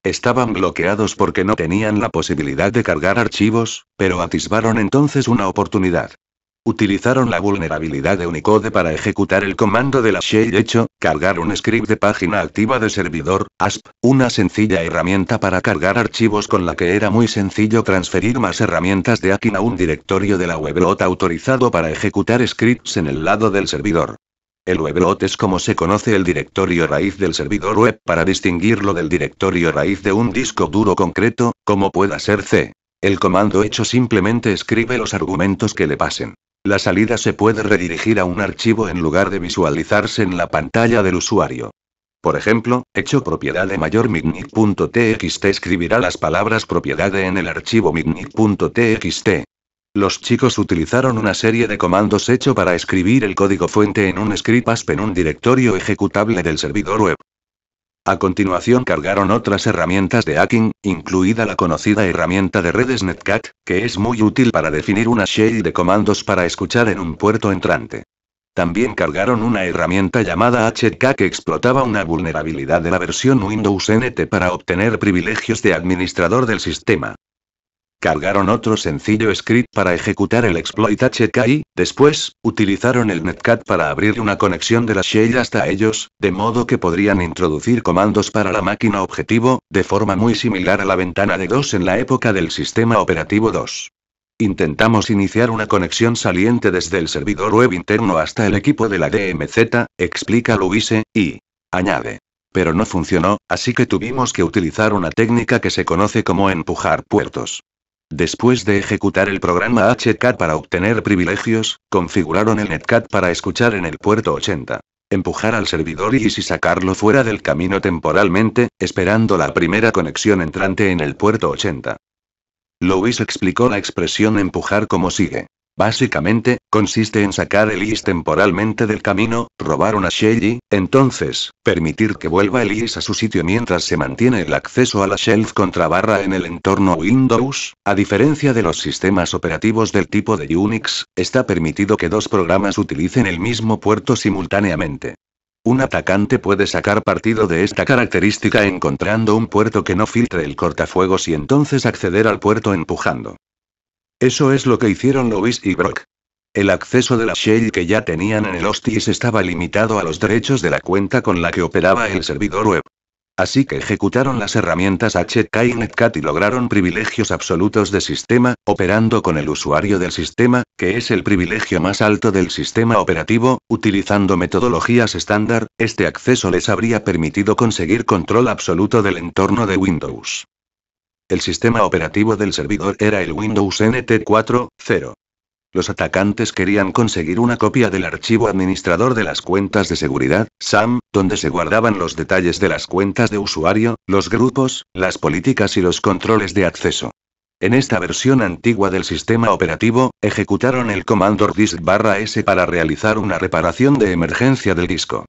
Estaban bloqueados porque no tenían la posibilidad de cargar archivos, pero atisbaron entonces una oportunidad. Utilizaron la vulnerabilidad de Unicode para ejecutar el comando de la shell hecho, cargar un script de página activa de servidor, ASP, una sencilla herramienta para cargar archivos con la que era muy sencillo transferir más herramientas de Akin a un directorio de la webroot autorizado para ejecutar scripts en el lado del servidor. El WebLot es como se conoce el directorio raíz del servidor web para distinguirlo del directorio raíz de un disco duro concreto, como pueda ser C. El comando hecho simplemente escribe los argumentos que le pasen. La salida se puede redirigir a un archivo en lugar de visualizarse en la pantalla del usuario. Por ejemplo, hecho propiedad de mayor mignic.txt escribirá las palabras propiedad en el archivo mignic.txt. Los chicos utilizaron una serie de comandos hecho para escribir el código fuente en un script e en un directorio ejecutable del servidor web. A continuación cargaron otras herramientas de hacking, incluida la conocida herramienta de redes Netcat, que es muy útil para definir una shell de comandos para escuchar en un puerto entrante. También cargaron una herramienta llamada HK que explotaba una vulnerabilidad de la versión Windows NT para obtener privilegios de administrador del sistema cargaron otro sencillo script para ejecutar el exploit y, después, utilizaron el netcat para abrir una conexión de la shell hasta ellos, de modo que podrían introducir comandos para la máquina objetivo, de forma muy similar a la ventana de 2 en la época del sistema operativo 2. Intentamos iniciar una conexión saliente desde el servidor web interno hasta el equipo de la DMZ, explica Luise, y añade. Pero no funcionó, así que tuvimos que utilizar una técnica que se conoce como empujar puertos. Después de ejecutar el programa HCAT para obtener privilegios, configuraron el NetCAT para escuchar en el puerto 80. Empujar al servidor y si sacarlo fuera del camino temporalmente, esperando la primera conexión entrante en el puerto 80. Louis explicó la expresión empujar como sigue. Básicamente, consiste en sacar el IS temporalmente del camino, robar una y, entonces, permitir que vuelva el IS a su sitio mientras se mantiene el acceso a la shelf contra barra en el entorno Windows. A diferencia de los sistemas operativos del tipo de Unix, está permitido que dos programas utilicen el mismo puerto simultáneamente. Un atacante puede sacar partido de esta característica encontrando un puerto que no filtre el cortafuegos y entonces acceder al puerto empujando. Eso es lo que hicieron Louis y Brock. El acceso de la Shell que ya tenían en el Hostis estaba limitado a los derechos de la cuenta con la que operaba el servidor web. Así que ejecutaron las herramientas HK y Netcat y lograron privilegios absolutos de sistema, operando con el usuario del sistema, que es el privilegio más alto del sistema operativo, utilizando metodologías estándar, este acceso les habría permitido conseguir control absoluto del entorno de Windows. El sistema operativo del servidor era el Windows NT 4.0. Los atacantes querían conseguir una copia del archivo administrador de las cuentas de seguridad, SAM, donde se guardaban los detalles de las cuentas de usuario, los grupos, las políticas y los controles de acceso. En esta versión antigua del sistema operativo, ejecutaron el comando disk S para realizar una reparación de emergencia del disco.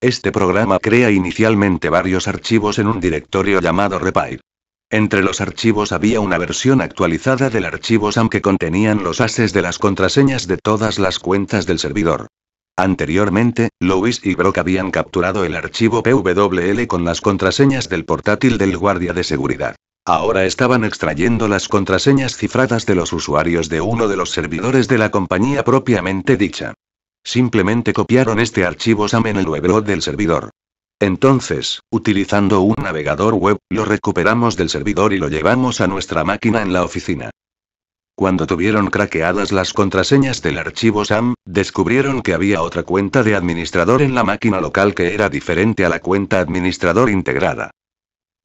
Este programa crea inicialmente varios archivos en un directorio llamado Repair. Entre los archivos había una versión actualizada del archivo SAM que contenían los ases de las contraseñas de todas las cuentas del servidor. Anteriormente, Lewis y Brock habían capturado el archivo PWL con las contraseñas del portátil del guardia de seguridad. Ahora estaban extrayendo las contraseñas cifradas de los usuarios de uno de los servidores de la compañía propiamente dicha. Simplemente copiaron este archivo SAM en el webroot del servidor. Entonces, utilizando un navegador web, lo recuperamos del servidor y lo llevamos a nuestra máquina en la oficina. Cuando tuvieron craqueadas las contraseñas del archivo SAM, descubrieron que había otra cuenta de administrador en la máquina local que era diferente a la cuenta administrador integrada.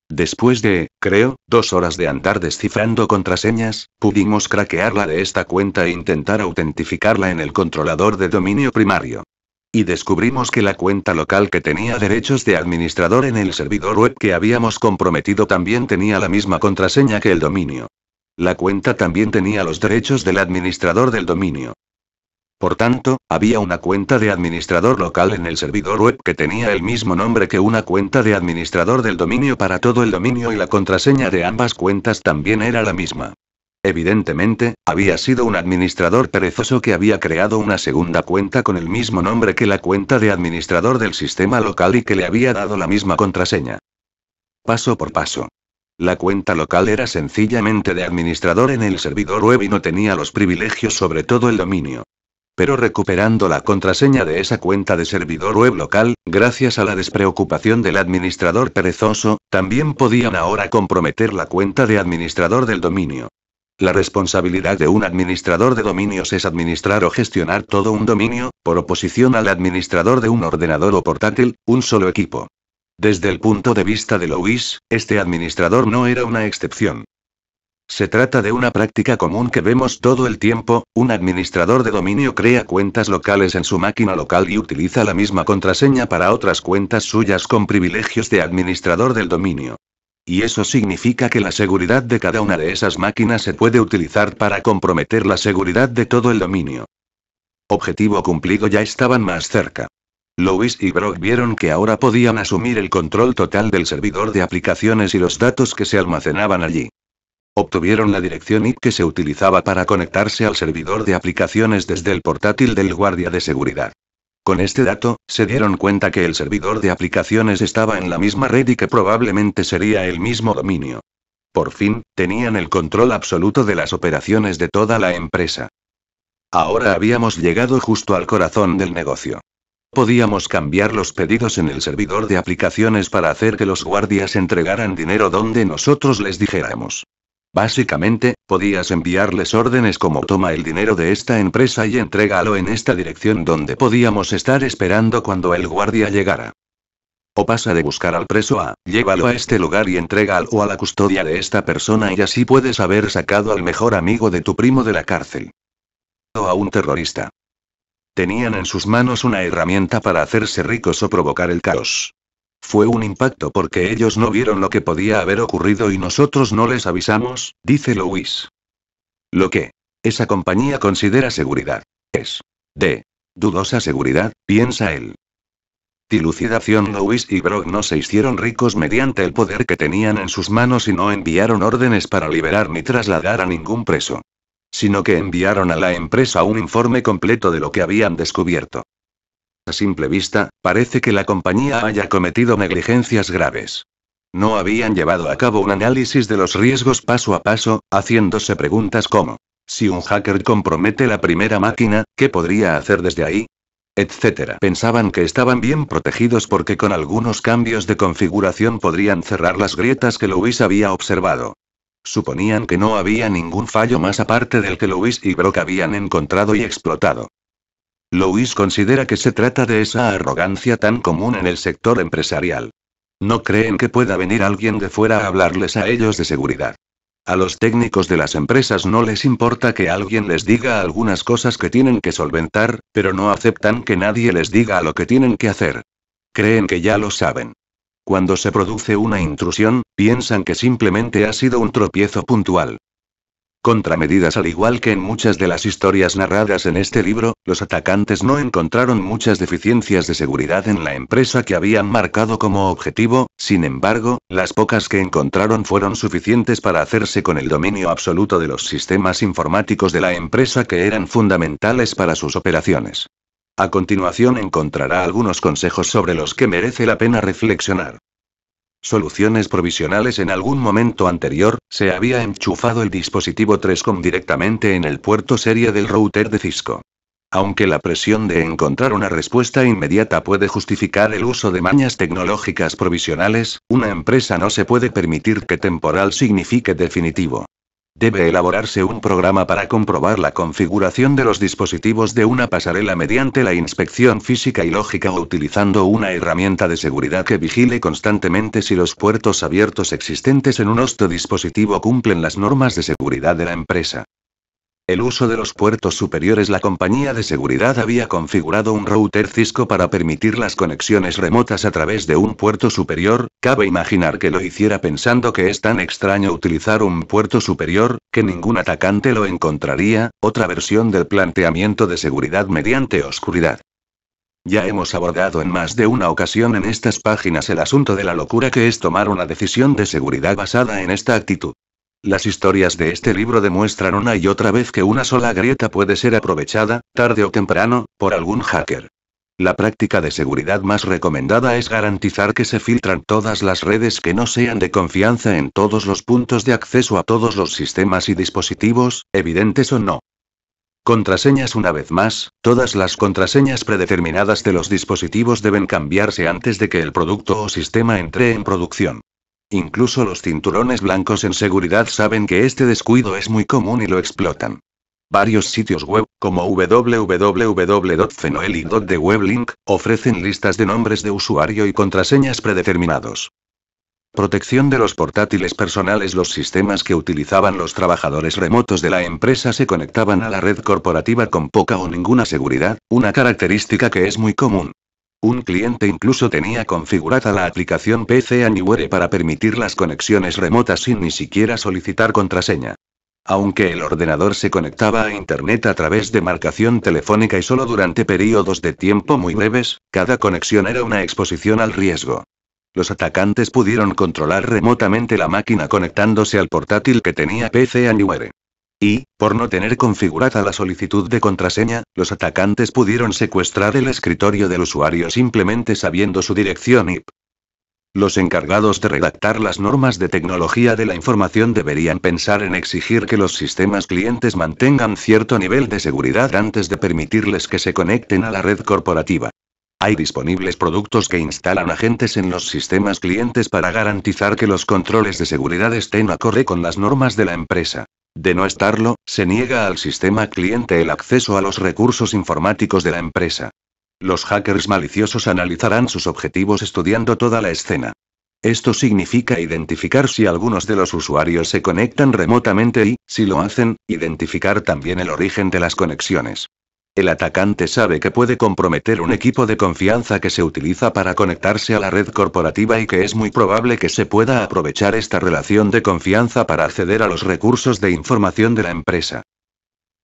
Después de, creo, dos horas de andar descifrando contraseñas, pudimos craquearla de esta cuenta e intentar autentificarla en el controlador de dominio primario. Y descubrimos que la cuenta local que tenía derechos de administrador en el servidor web que habíamos comprometido también tenía la misma contraseña que el dominio. La cuenta también tenía los derechos del administrador del dominio. Por tanto, había una cuenta de administrador local en el servidor web que tenía el mismo nombre que una cuenta de administrador del dominio para todo el dominio y la contraseña de ambas cuentas también era la misma. Evidentemente, había sido un administrador perezoso que había creado una segunda cuenta con el mismo nombre que la cuenta de administrador del sistema local y que le había dado la misma contraseña. Paso por paso. La cuenta local era sencillamente de administrador en el servidor web y no tenía los privilegios sobre todo el dominio. Pero recuperando la contraseña de esa cuenta de servidor web local, gracias a la despreocupación del administrador perezoso, también podían ahora comprometer la cuenta de administrador del dominio. La responsabilidad de un administrador de dominios es administrar o gestionar todo un dominio, por oposición al administrador de un ordenador o portátil, un solo equipo. Desde el punto de vista de Louis, este administrador no era una excepción. Se trata de una práctica común que vemos todo el tiempo, un administrador de dominio crea cuentas locales en su máquina local y utiliza la misma contraseña para otras cuentas suyas con privilegios de administrador del dominio. Y eso significa que la seguridad de cada una de esas máquinas se puede utilizar para comprometer la seguridad de todo el dominio. Objetivo cumplido ya estaban más cerca. Louis y Brock vieron que ahora podían asumir el control total del servidor de aplicaciones y los datos que se almacenaban allí. Obtuvieron la dirección IP que se utilizaba para conectarse al servidor de aplicaciones desde el portátil del guardia de seguridad. Con este dato, se dieron cuenta que el servidor de aplicaciones estaba en la misma red y que probablemente sería el mismo dominio. Por fin, tenían el control absoluto de las operaciones de toda la empresa. Ahora habíamos llegado justo al corazón del negocio. Podíamos cambiar los pedidos en el servidor de aplicaciones para hacer que los guardias entregaran dinero donde nosotros les dijéramos. Básicamente, podías enviarles órdenes como toma el dinero de esta empresa y entrégalo en esta dirección donde podíamos estar esperando cuando el guardia llegara. O pasa de buscar al preso a, llévalo a este lugar y entrega o a la custodia de esta persona y así puedes haber sacado al mejor amigo de tu primo de la cárcel. O a un terrorista. Tenían en sus manos una herramienta para hacerse ricos o provocar el caos. Fue un impacto porque ellos no vieron lo que podía haber ocurrido y nosotros no les avisamos, dice Louis. Lo que esa compañía considera seguridad es de dudosa seguridad, piensa él. Dilucidación Louis y Brock no se hicieron ricos mediante el poder que tenían en sus manos y no enviaron órdenes para liberar ni trasladar a ningún preso sino que enviaron a la empresa un informe completo de lo que habían descubierto. A simple vista, parece que la compañía haya cometido negligencias graves. No habían llevado a cabo un análisis de los riesgos paso a paso, haciéndose preguntas como, si un hacker compromete la primera máquina, ¿qué podría hacer desde ahí? etcétera. Pensaban que estaban bien protegidos porque con algunos cambios de configuración podrían cerrar las grietas que Louis había observado. Suponían que no había ningún fallo más aparte del que Louis y Brock habían encontrado y explotado. Louis considera que se trata de esa arrogancia tan común en el sector empresarial. No creen que pueda venir alguien de fuera a hablarles a ellos de seguridad. A los técnicos de las empresas no les importa que alguien les diga algunas cosas que tienen que solventar, pero no aceptan que nadie les diga lo que tienen que hacer. Creen que ya lo saben. Cuando se produce una intrusión, piensan que simplemente ha sido un tropiezo puntual contramedidas al igual que en muchas de las historias narradas en este libro, los atacantes no encontraron muchas deficiencias de seguridad en la empresa que habían marcado como objetivo, sin embargo, las pocas que encontraron fueron suficientes para hacerse con el dominio absoluto de los sistemas informáticos de la empresa que eran fundamentales para sus operaciones. A continuación encontrará algunos consejos sobre los que merece la pena reflexionar soluciones provisionales en algún momento anterior, se había enchufado el dispositivo 3COM directamente en el puerto serie del router de Cisco. Aunque la presión de encontrar una respuesta inmediata puede justificar el uso de mañas tecnológicas provisionales, una empresa no se puede permitir que temporal signifique definitivo. Debe elaborarse un programa para comprobar la configuración de los dispositivos de una pasarela mediante la inspección física y lógica o utilizando una herramienta de seguridad que vigile constantemente si los puertos abiertos existentes en un hosto dispositivo cumplen las normas de seguridad de la empresa el uso de los puertos superiores La compañía de seguridad había configurado un router Cisco para permitir las conexiones remotas a través de un puerto superior, cabe imaginar que lo hiciera pensando que es tan extraño utilizar un puerto superior, que ningún atacante lo encontraría, otra versión del planteamiento de seguridad mediante oscuridad. Ya hemos abordado en más de una ocasión en estas páginas el asunto de la locura que es tomar una decisión de seguridad basada en esta actitud. Las historias de este libro demuestran una y otra vez que una sola grieta puede ser aprovechada, tarde o temprano, por algún hacker. La práctica de seguridad más recomendada es garantizar que se filtran todas las redes que no sean de confianza en todos los puntos de acceso a todos los sistemas y dispositivos, evidentes o no. Contraseñas una vez más, todas las contraseñas predeterminadas de los dispositivos deben cambiarse antes de que el producto o sistema entre en producción. Incluso los cinturones blancos en seguridad saben que este descuido es muy común y lo explotan. Varios sitios web, como www.fenoel.deweblink, .weblink, ofrecen listas de nombres de usuario y contraseñas predeterminados. Protección de los portátiles personales Los sistemas que utilizaban los trabajadores remotos de la empresa se conectaban a la red corporativa con poca o ninguna seguridad, una característica que es muy común. Un cliente incluso tenía configurada la aplicación PC Anywhere para permitir las conexiones remotas sin ni siquiera solicitar contraseña. Aunque el ordenador se conectaba a Internet a través de marcación telefónica y solo durante periodos de tiempo muy breves, cada conexión era una exposición al riesgo. Los atacantes pudieron controlar remotamente la máquina conectándose al portátil que tenía PC Anywhere y, por no tener configurada la solicitud de contraseña, los atacantes pudieron secuestrar el escritorio del usuario simplemente sabiendo su dirección IP. Los encargados de redactar las normas de tecnología de la información deberían pensar en exigir que los sistemas clientes mantengan cierto nivel de seguridad antes de permitirles que se conecten a la red corporativa. Hay disponibles productos que instalan agentes en los sistemas clientes para garantizar que los controles de seguridad estén acorde con las normas de la empresa. De no estarlo, se niega al sistema cliente el acceso a los recursos informáticos de la empresa. Los hackers maliciosos analizarán sus objetivos estudiando toda la escena. Esto significa identificar si algunos de los usuarios se conectan remotamente y, si lo hacen, identificar también el origen de las conexiones. El atacante sabe que puede comprometer un equipo de confianza que se utiliza para conectarse a la red corporativa y que es muy probable que se pueda aprovechar esta relación de confianza para acceder a los recursos de información de la empresa.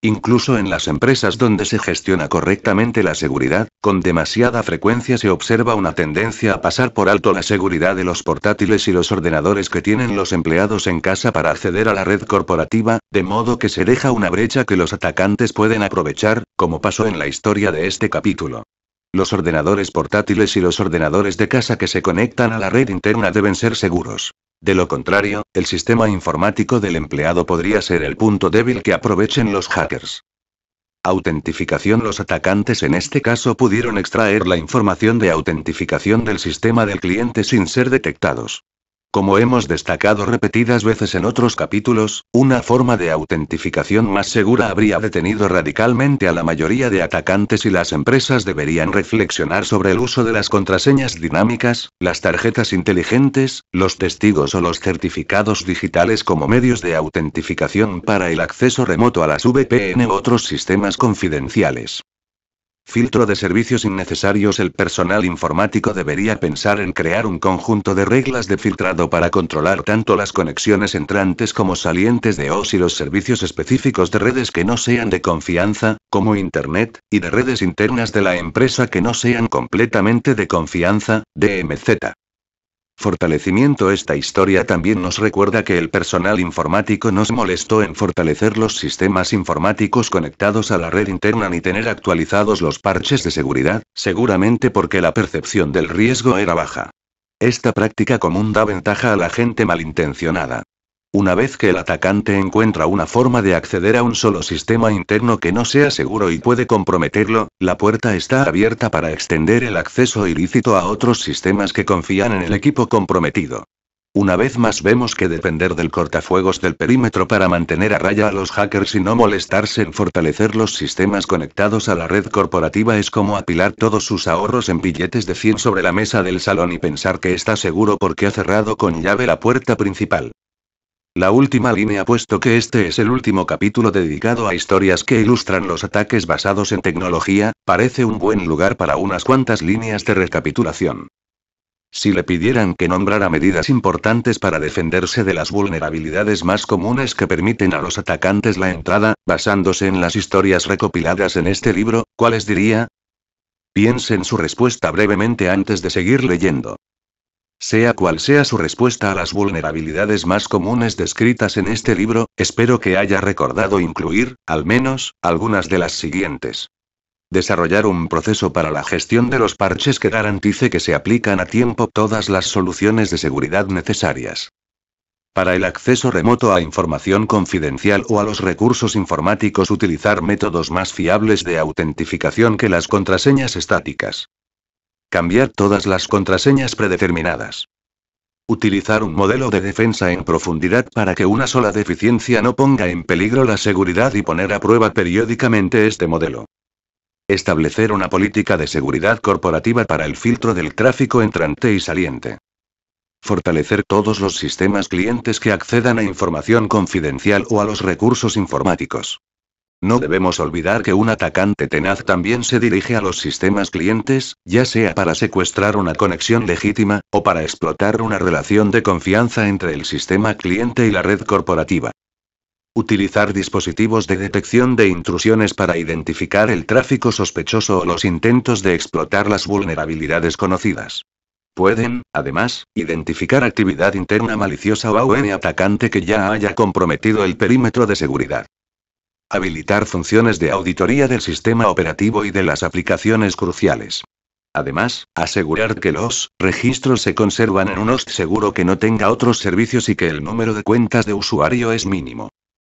Incluso en las empresas donde se gestiona correctamente la seguridad, con demasiada frecuencia se observa una tendencia a pasar por alto la seguridad de los portátiles y los ordenadores que tienen los empleados en casa para acceder a la red corporativa, de modo que se deja una brecha que los atacantes pueden aprovechar, como pasó en la historia de este capítulo. Los ordenadores portátiles y los ordenadores de casa que se conectan a la red interna deben ser seguros. De lo contrario, el sistema informático del empleado podría ser el punto débil que aprovechen los hackers. Autentificación Los atacantes en este caso pudieron extraer la información de autentificación del sistema del cliente sin ser detectados. Como hemos destacado repetidas veces en otros capítulos, una forma de autentificación más segura habría detenido radicalmente a la mayoría de atacantes y las empresas deberían reflexionar sobre el uso de las contraseñas dinámicas, las tarjetas inteligentes, los testigos o los certificados digitales como medios de autentificación para el acceso remoto a las VPN u otros sistemas confidenciales. Filtro de servicios innecesarios. El personal informático debería pensar en crear un conjunto de reglas de filtrado para controlar tanto las conexiones entrantes como salientes de OS y los servicios específicos de redes que no sean de confianza, como Internet, y de redes internas de la empresa que no sean completamente de confianza, DMZ. Fortalecimiento Esta historia también nos recuerda que el personal informático nos molestó en fortalecer los sistemas informáticos conectados a la red interna ni tener actualizados los parches de seguridad, seguramente porque la percepción del riesgo era baja. Esta práctica común da ventaja a la gente malintencionada. Una vez que el atacante encuentra una forma de acceder a un solo sistema interno que no sea seguro y puede comprometerlo, la puerta está abierta para extender el acceso ilícito a otros sistemas que confían en el equipo comprometido. Una vez más vemos que depender del cortafuegos del perímetro para mantener a raya a los hackers y no molestarse en fortalecer los sistemas conectados a la red corporativa es como apilar todos sus ahorros en billetes de 100 sobre la mesa del salón y pensar que está seguro porque ha cerrado con llave la puerta principal. La última línea puesto que este es el último capítulo dedicado a historias que ilustran los ataques basados en tecnología, parece un buen lugar para unas cuantas líneas de recapitulación. Si le pidieran que nombrara medidas importantes para defenderse de las vulnerabilidades más comunes que permiten a los atacantes la entrada, basándose en las historias recopiladas en este libro, ¿cuáles diría? Piense en su respuesta brevemente antes de seguir leyendo. Sea cual sea su respuesta a las vulnerabilidades más comunes descritas en este libro, espero que haya recordado incluir, al menos, algunas de las siguientes. Desarrollar un proceso para la gestión de los parches que garantice que se aplican a tiempo todas las soluciones de seguridad necesarias. Para el acceso remoto a información confidencial o a los recursos informáticos utilizar métodos más fiables de autentificación que las contraseñas estáticas. Cambiar todas las contraseñas predeterminadas. Utilizar un modelo de defensa en profundidad para que una sola deficiencia no ponga en peligro la seguridad y poner a prueba periódicamente este modelo. Establecer una política de seguridad corporativa para el filtro del tráfico entrante y saliente. Fortalecer todos los sistemas clientes que accedan a información confidencial o a los recursos informáticos. No debemos olvidar que un atacante tenaz también se dirige a los sistemas clientes, ya sea para secuestrar una conexión legítima, o para explotar una relación de confianza entre el sistema cliente y la red corporativa. Utilizar dispositivos de detección de intrusiones para identificar el tráfico sospechoso o los intentos de explotar las vulnerabilidades conocidas. Pueden, además, identificar actividad interna maliciosa o un atacante que ya haya comprometido el perímetro de seguridad. Habilitar funciones de auditoría del sistema operativo y de las aplicaciones cruciales. Además, asegurar que los registros se conservan en un host seguro que no tenga otros servicios y que el número de cuentas de usuario es mínimo.